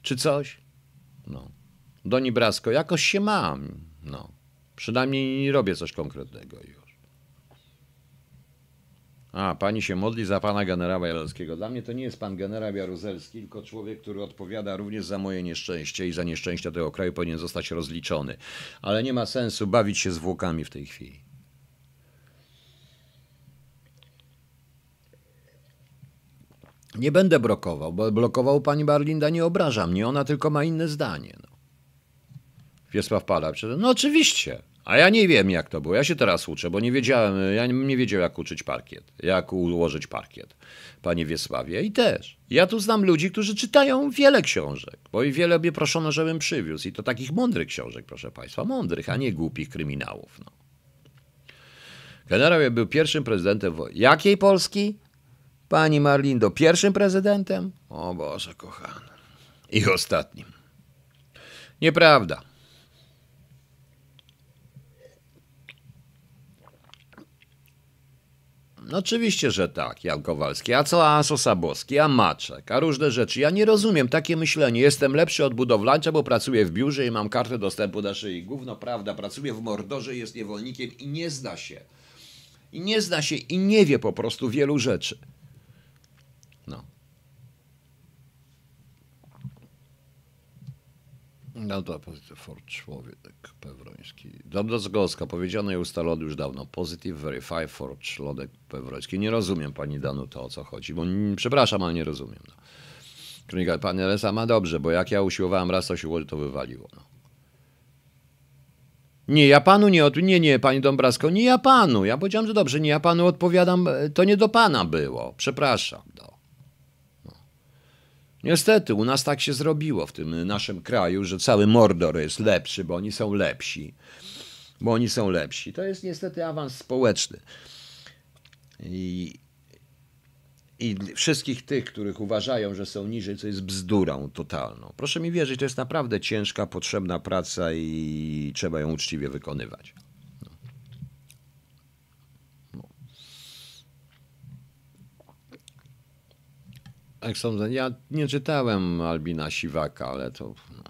czy coś? Doni Brasko, jakoś się mam. No. Przynajmniej robię coś konkretnego już. A, pani się modli za pana generała Jaruzelskiego. Dla mnie to nie jest pan generał Jaruzelski, tylko człowiek, który odpowiada również za moje nieszczęście i za nieszczęścia tego kraju powinien zostać rozliczony. Ale nie ma sensu bawić się zwłokami w tej chwili. Nie będę blokował, bo blokował pani Barlinda nie obraża mnie, ona tylko ma inne zdanie. No. Wiesław Pala. No oczywiście. A ja nie wiem, jak to było. Ja się teraz uczę, bo nie wiedziałem, ja nie wiedział, jak uczyć parkiet, jak ułożyć parkiet, panie Wiesławie. I też. Ja tu znam ludzi, którzy czytają wiele książek, bo i wiele mnie proszono, żebym przywiózł. I to takich mądrych książek, proszę państwa, mądrych, a nie głupich kryminałów. No. Generał był pierwszym prezydentem jakiej Polski? Pani Marlindo, pierwszym prezydentem? O Boże, kochany. I ostatnim. Nieprawda. Oczywiście, że tak, Jan Kowalski. A co a Sosabowski, a Maczek, a różne rzeczy. Ja nie rozumiem takie myślenie. Jestem lepszy od budowlańca, bo pracuję w biurze i mam kartę dostępu do szyi. Gówno prawda, pracuję w Mordorze, jest niewolnikiem i nie zna się. I nie zna się i nie wie po prostu wielu rzeczy. No to for człowiek Pewroński. Dobra Zgolska, powiedziane i ustalone już dawno. Positive verify for człowiek, Pewroński. Nie rozumiem pani to, o co chodzi, bo przepraszam, ale nie rozumiem. No. Kronika pani Lesa ma dobrze, bo jak ja usiłowałem raz, to się to wywaliło. No. Nie, ja panu nie od... Nie, nie, pani Dąbrasko, nie ja panu. Ja powiedziałam, że dobrze, nie ja panu odpowiadam, e, to nie do pana było. Przepraszam. Niestety, u nas tak się zrobiło w tym naszym kraju, że cały Mordor jest lepszy, bo oni są lepsi. Bo oni są lepsi. To jest niestety awans społeczny. I, i wszystkich tych, których uważają, że są niżej, co jest bzdurą totalną. Proszę mi wierzyć, to jest naprawdę ciężka, potrzebna praca i trzeba ją uczciwie wykonywać. Jak sądzę, ja nie czytałem Albina Siwaka, ale to. No.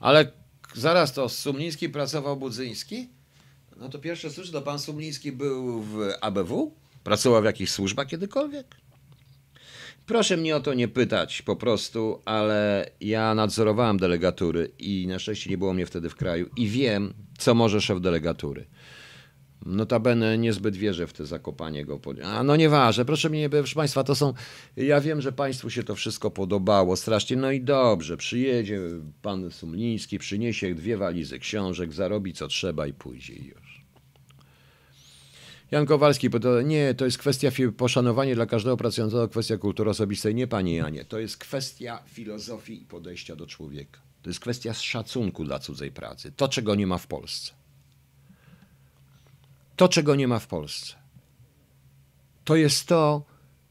Ale zaraz to Sumliński pracował Budzyński? No to pierwsze słyszę, to pan Sumliński był w ABW? Pracował w jakichś służbach kiedykolwiek? Proszę mnie o to nie pytać po prostu, ale ja nadzorowałem delegatury i na szczęście nie było mnie wtedy w kraju i wiem, co może szef delegatury. Notabene niezbyt wierzę w te zakopanie go. Pod... A no nieważne, proszę mnie, proszę Państwa, to są. Ja wiem, że Państwu się to wszystko podobało strasznie. No i dobrze, przyjedzie pan Sumliński, przyniesie dwie walizy książek, zarobi co trzeba i pójdzie już. Jan Kowalski, nie, to jest kwestia poszanowania dla każdego pracującego, kwestia kultury osobistej. Nie, panie Janie, to jest kwestia filozofii i podejścia do człowieka. To jest kwestia szacunku dla cudzej pracy. To, czego nie ma w Polsce to, czego nie ma w Polsce. To jest to,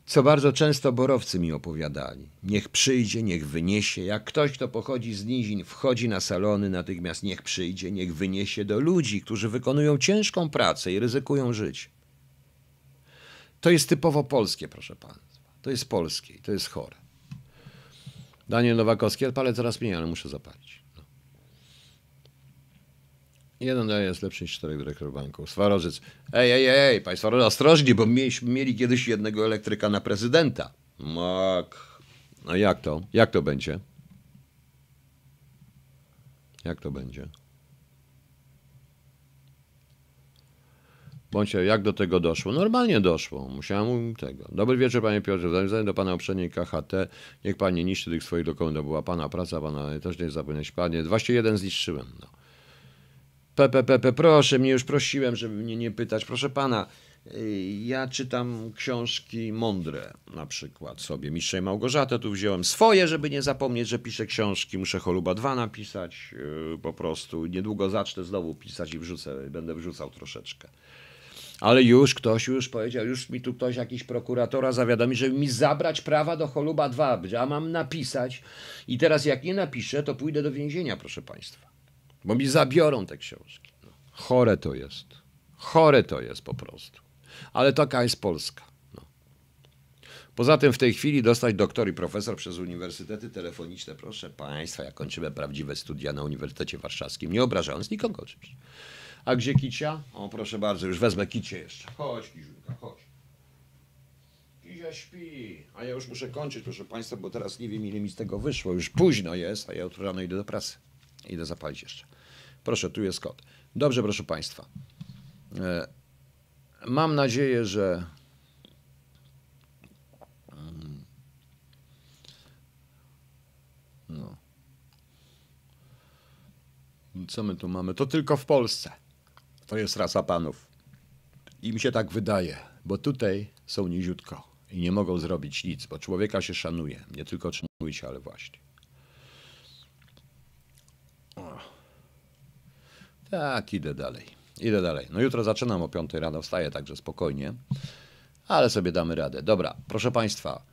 co bardzo często borowcy mi opowiadali. Niech przyjdzie, niech wyniesie. Jak ktoś, kto pochodzi z nizin, wchodzi na salony, natychmiast niech przyjdzie, niech wyniesie do ludzi, którzy wykonują ciężką pracę i ryzykują życie. To jest typowo polskie, proszę państwa. To jest polskie i to jest chore. Daniel Nowakowski, ale palec zaraz mnie, ale muszę zapalić. Jeden daje jest lepszy niż czterech dyrektor banku. Swarożyc. Ej, ej, ej, państwo ostrożni, bo mieliśmy, mieli kiedyś jednego elektryka na prezydenta. Mak. No jak to? Jak to będzie? Jak to będzie? Bądź jak do tego doszło? Normalnie doszło. Musiałem tego. Dobry wieczór, panie Piotrze. Zawiązanie do pana uprzedniej KHT. Niech pani niszczy tych swoich dokumentów. Była pana praca, pana też nie zapomnieć. Panie, 21 zniszczyłem. No. PPPP, proszę mnie, już prosiłem, żeby mnie nie pytać. Proszę pana, y, ja czytam książki mądre, na przykład sobie Mistrza Małgorzatę tu wziąłem swoje, żeby nie zapomnieć, że piszę książki, muszę Choluba 2 napisać y, po prostu. Niedługo zacznę znowu pisać i wrzucę, będę wrzucał troszeczkę. Ale już ktoś już powiedział, już mi tu ktoś, jakiś prokuratora zawiadomi, żeby mi zabrać prawa do Choluba 2, a mam napisać i teraz jak nie napiszę, to pójdę do więzienia, proszę państwa bo mi zabiorą te książki. No. Chore to jest. Chore to jest po prostu. Ale taka jest Polska. No. Poza tym w tej chwili dostać doktor i profesor przez uniwersytety telefoniczne, proszę Państwa, ja kończymy prawdziwe studia na Uniwersytecie Warszawskim, nie obrażając nikogo oczywiście. A gdzie Kicia? O, proszę bardzo, już wezmę kicie jeszcze. Chodź, Kiziulka, chodź. Kizia śpi, a ja już muszę kończyć, proszę Państwa, bo teraz nie wiem, ile mi z tego wyszło. Już późno jest, a ja jutro rano idę do pracy. Idę zapalić jeszcze. Proszę, tu jest kod. Dobrze, proszę Państwa. E, mam nadzieję, że mm, no. Co my tu mamy? To tylko w Polsce. To jest rasa panów. Im się tak wydaje, bo tutaj są niziutko i nie mogą zrobić nic, bo człowieka się szanuje. Nie tylko szanujcie, ale właśnie. Tak, idę dalej. Idę dalej. No jutro zaczynam o 5 rano, wstaję także spokojnie, ale sobie damy radę. Dobra, proszę Państwa,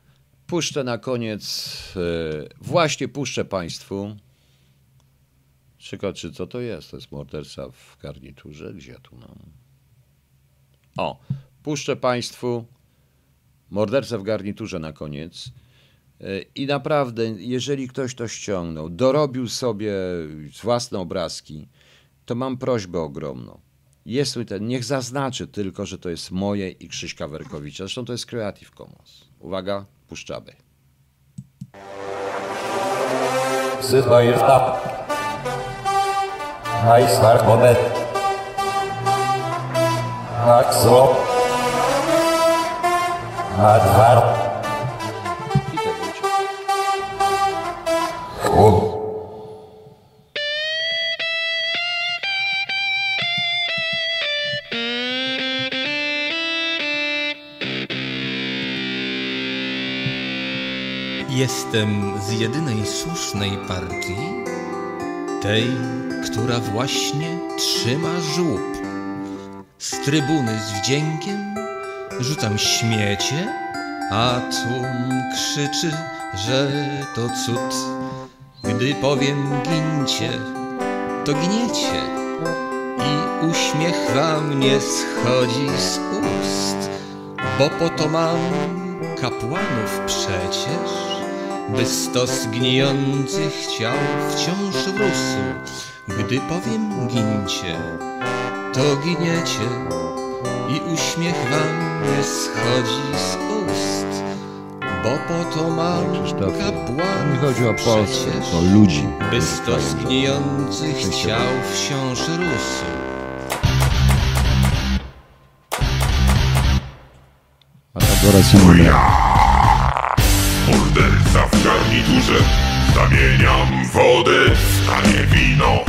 puszczę na koniec, yy, właśnie puszczę Państwu. Czeka, czy co to jest? To jest morderca w garniturze? Gdzie ja tu mam? O, puszczę Państwu mordercę w garniturze na koniec. E, I naprawdę, jeżeli ktoś to ściągnął, dorobił sobie własne obrazki, to mam prośbę ogromną. Jest ten, niech zaznaczy tylko, że to jest moje i Krzyśka Werkowicza. Zresztą to jest Creative Commons. Uwaga, puszczamy. Syno jest tam. Nice harmonet. Axlo. Adwar. Chłop. Jestem z jedynej słusznej partii, tej, która właśnie trzyma żółb. Z trybuny z wdziękiem rzucam śmiecie, a tłum krzyczy, że to cud. Gdy powiem gincie, to gniecie i uśmiech wam nie schodzi z ust, bo po to mam kapłanów przecież by stos gnijących ciał wciąż rósł. Gdy powiem gincie, to giniecie i uśmiech wam nie schodzi z ust, bo po to mam kapłan. chodzi o Polskę, o ludzi. By stos gnijących ciał wciąż rósł. Agora sim. Morderca w garniturze Zamieniam wodę w tanie wino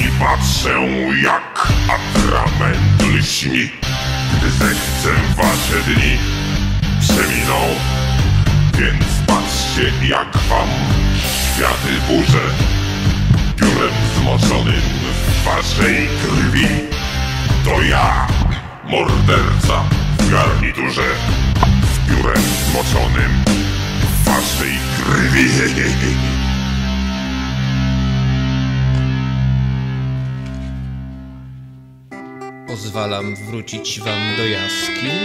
I patrzę jak atrament lśni Gdy zechcę wasze dni Przeminą Więc patrzcie jak wam światy burzę Piórem zmoczonym w waszej krwi To ja, morderca w garniturze piórem moczonym waszej krwi. Pozwalam wrócić wam do jaskiń,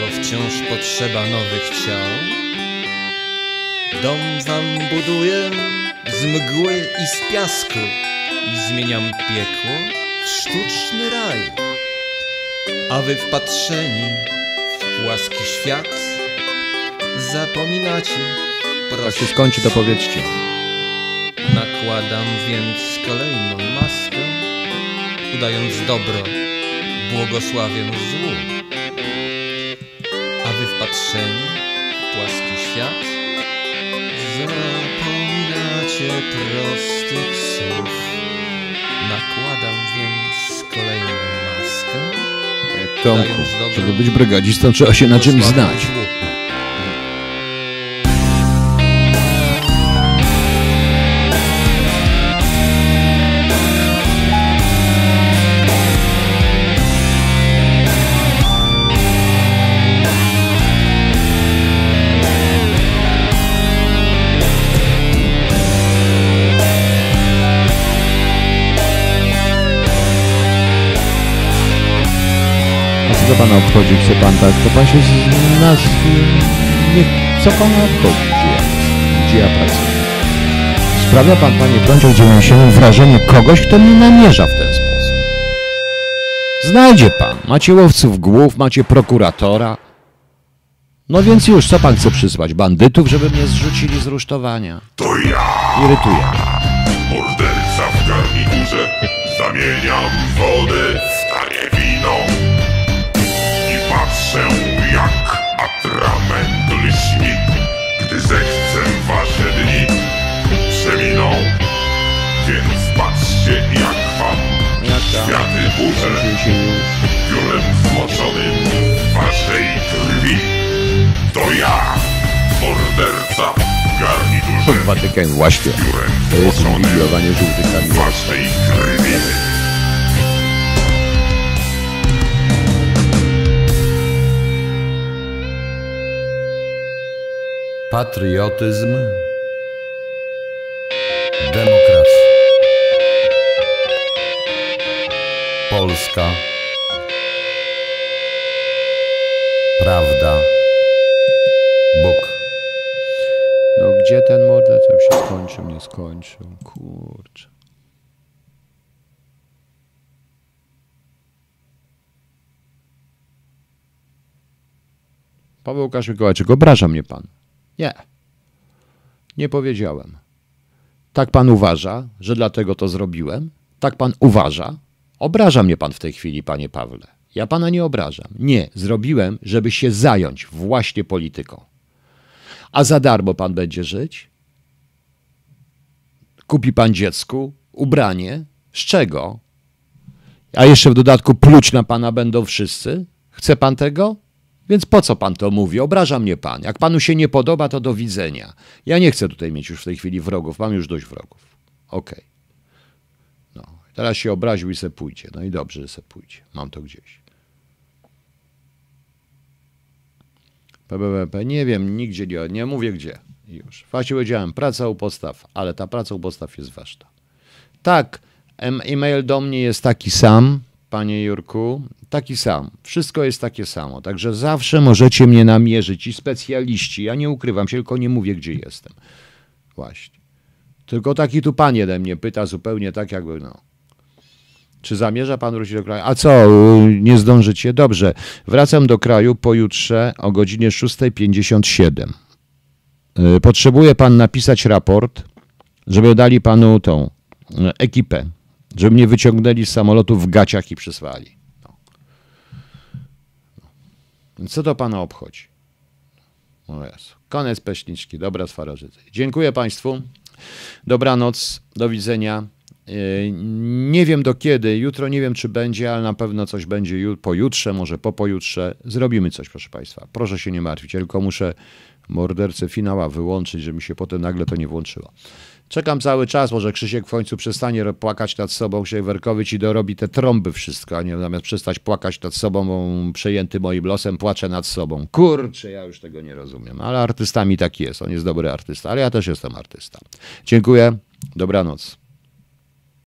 bo wciąż potrzeba nowych ciał. Dom wam buduję z mgły i z piasku i zmieniam piekło w sztuczny raj. A wy wpatrzeni Płaski świat zapominacie. Proszę. Tak się skończy, to powiedzcie. Nakładam więc kolejną maskę, udając dobro, błogosławię zło, A wy wpatrzeni płaski świat zapominacie prostych słów. Tomku, żeby być brygadzistą trzeba się na czymś znać. co Pana obchodzi, się Pan tak? To Pan się z nas... Nie, co Pana obchodzi? Gdzie ja, gdzie ja pracuję? Sprawia Pan, Panie Prąciu, się wrażenie kogoś, kto nie namierza w ten sposób. Znajdzie Pan. Macie łowców głów, macie prokuratora. No więc już, co Pan chce przysłać? Bandytów, żeby mnie zrzucili z rusztowania? To ja! Irytuje. Morderca w garniturze. Zamieniam wodę w tanie wino patrzę jak atrament lśni Gdy zechcę wasze dni przeminą Więc patrzcie jak wam no tak. światy burzę Piórem zmoczonym waszej krwi To ja, morderca w garniturze Watykan właśnie, to jest inwigilowanie żółtych kamieni waszej krwi patriotyzm, demokracja. Polska, prawda, Bóg. No gdzie ten modlitw no, się skończył, nie skończył? Kurczę. Paweł Łukasz Mikołajczyk, obraża mnie pan. Nie. Nie powiedziałem. Tak pan uważa, że dlatego to zrobiłem? Tak pan uważa? Obraża mnie pan w tej chwili, panie Pawle. Ja pana nie obrażam. Nie, zrobiłem, żeby się zająć właśnie polityką. A za darmo pan będzie żyć? Kupi pan dziecku ubranie? Z czego? A jeszcze w dodatku pluć na pana będą wszyscy? Chce pan tego? Więc po co pan to mówi? Obraża mnie pan. Jak panu się nie podoba, to do widzenia. Ja nie chcę tutaj mieć już w tej chwili wrogów. Mam już dość wrogów. Okej. Okay. No, teraz się obraził i se pójdzie. No i dobrze, że se pójdzie. Mam to gdzieś. PBBP. Nie wiem, nigdzie nie, nie mówię gdzie. Już. Właśnie powiedziałem, praca u podstaw, ale ta praca u podstaw jest ważna. Tak, e-mail do mnie jest taki sam, panie Jurku, taki sam. Wszystko jest takie samo. Także zawsze możecie mnie namierzyć i specjaliści. Ja nie ukrywam się, tylko nie mówię, gdzie jestem. Właśnie. Tylko taki tu pan jeden mnie pyta zupełnie tak, jakby no. Czy zamierza pan wrócić do kraju? A co, y, nie zdążycie? Dobrze. Wracam do kraju pojutrze o godzinie 6.57. Y, potrzebuje pan napisać raport, żeby dali panu tą y, ekipę żeby mnie wyciągnęli z samolotu w gaciach i przysłali. No. no. co to pana obchodzi? No Koniec Peśniczki. Dobra, Swarożycy. Dziękuję państwu. Dobranoc. Do widzenia. E, nie wiem do kiedy, jutro nie wiem czy będzie, ale na pewno coś będzie pojutrze, może po pojutrze. Zrobimy coś, proszę Państwa. Proszę się nie martwić, tylko muszę mordercę finała wyłączyć, żeby mi się potem nagle to nie włączyło. Czekam cały czas, może Krzysiek w końcu przestanie płakać nad sobą, się werkowyć i dorobi te trąby wszystko, a nie zamiast przestać płakać nad sobą, bo przejęty moim losem, płaczę nad sobą. Kurczę, ja już tego nie rozumiem, ale artystami tak jest, on jest dobry artysta, ale ja też jestem artysta. Dziękuję, dobranoc.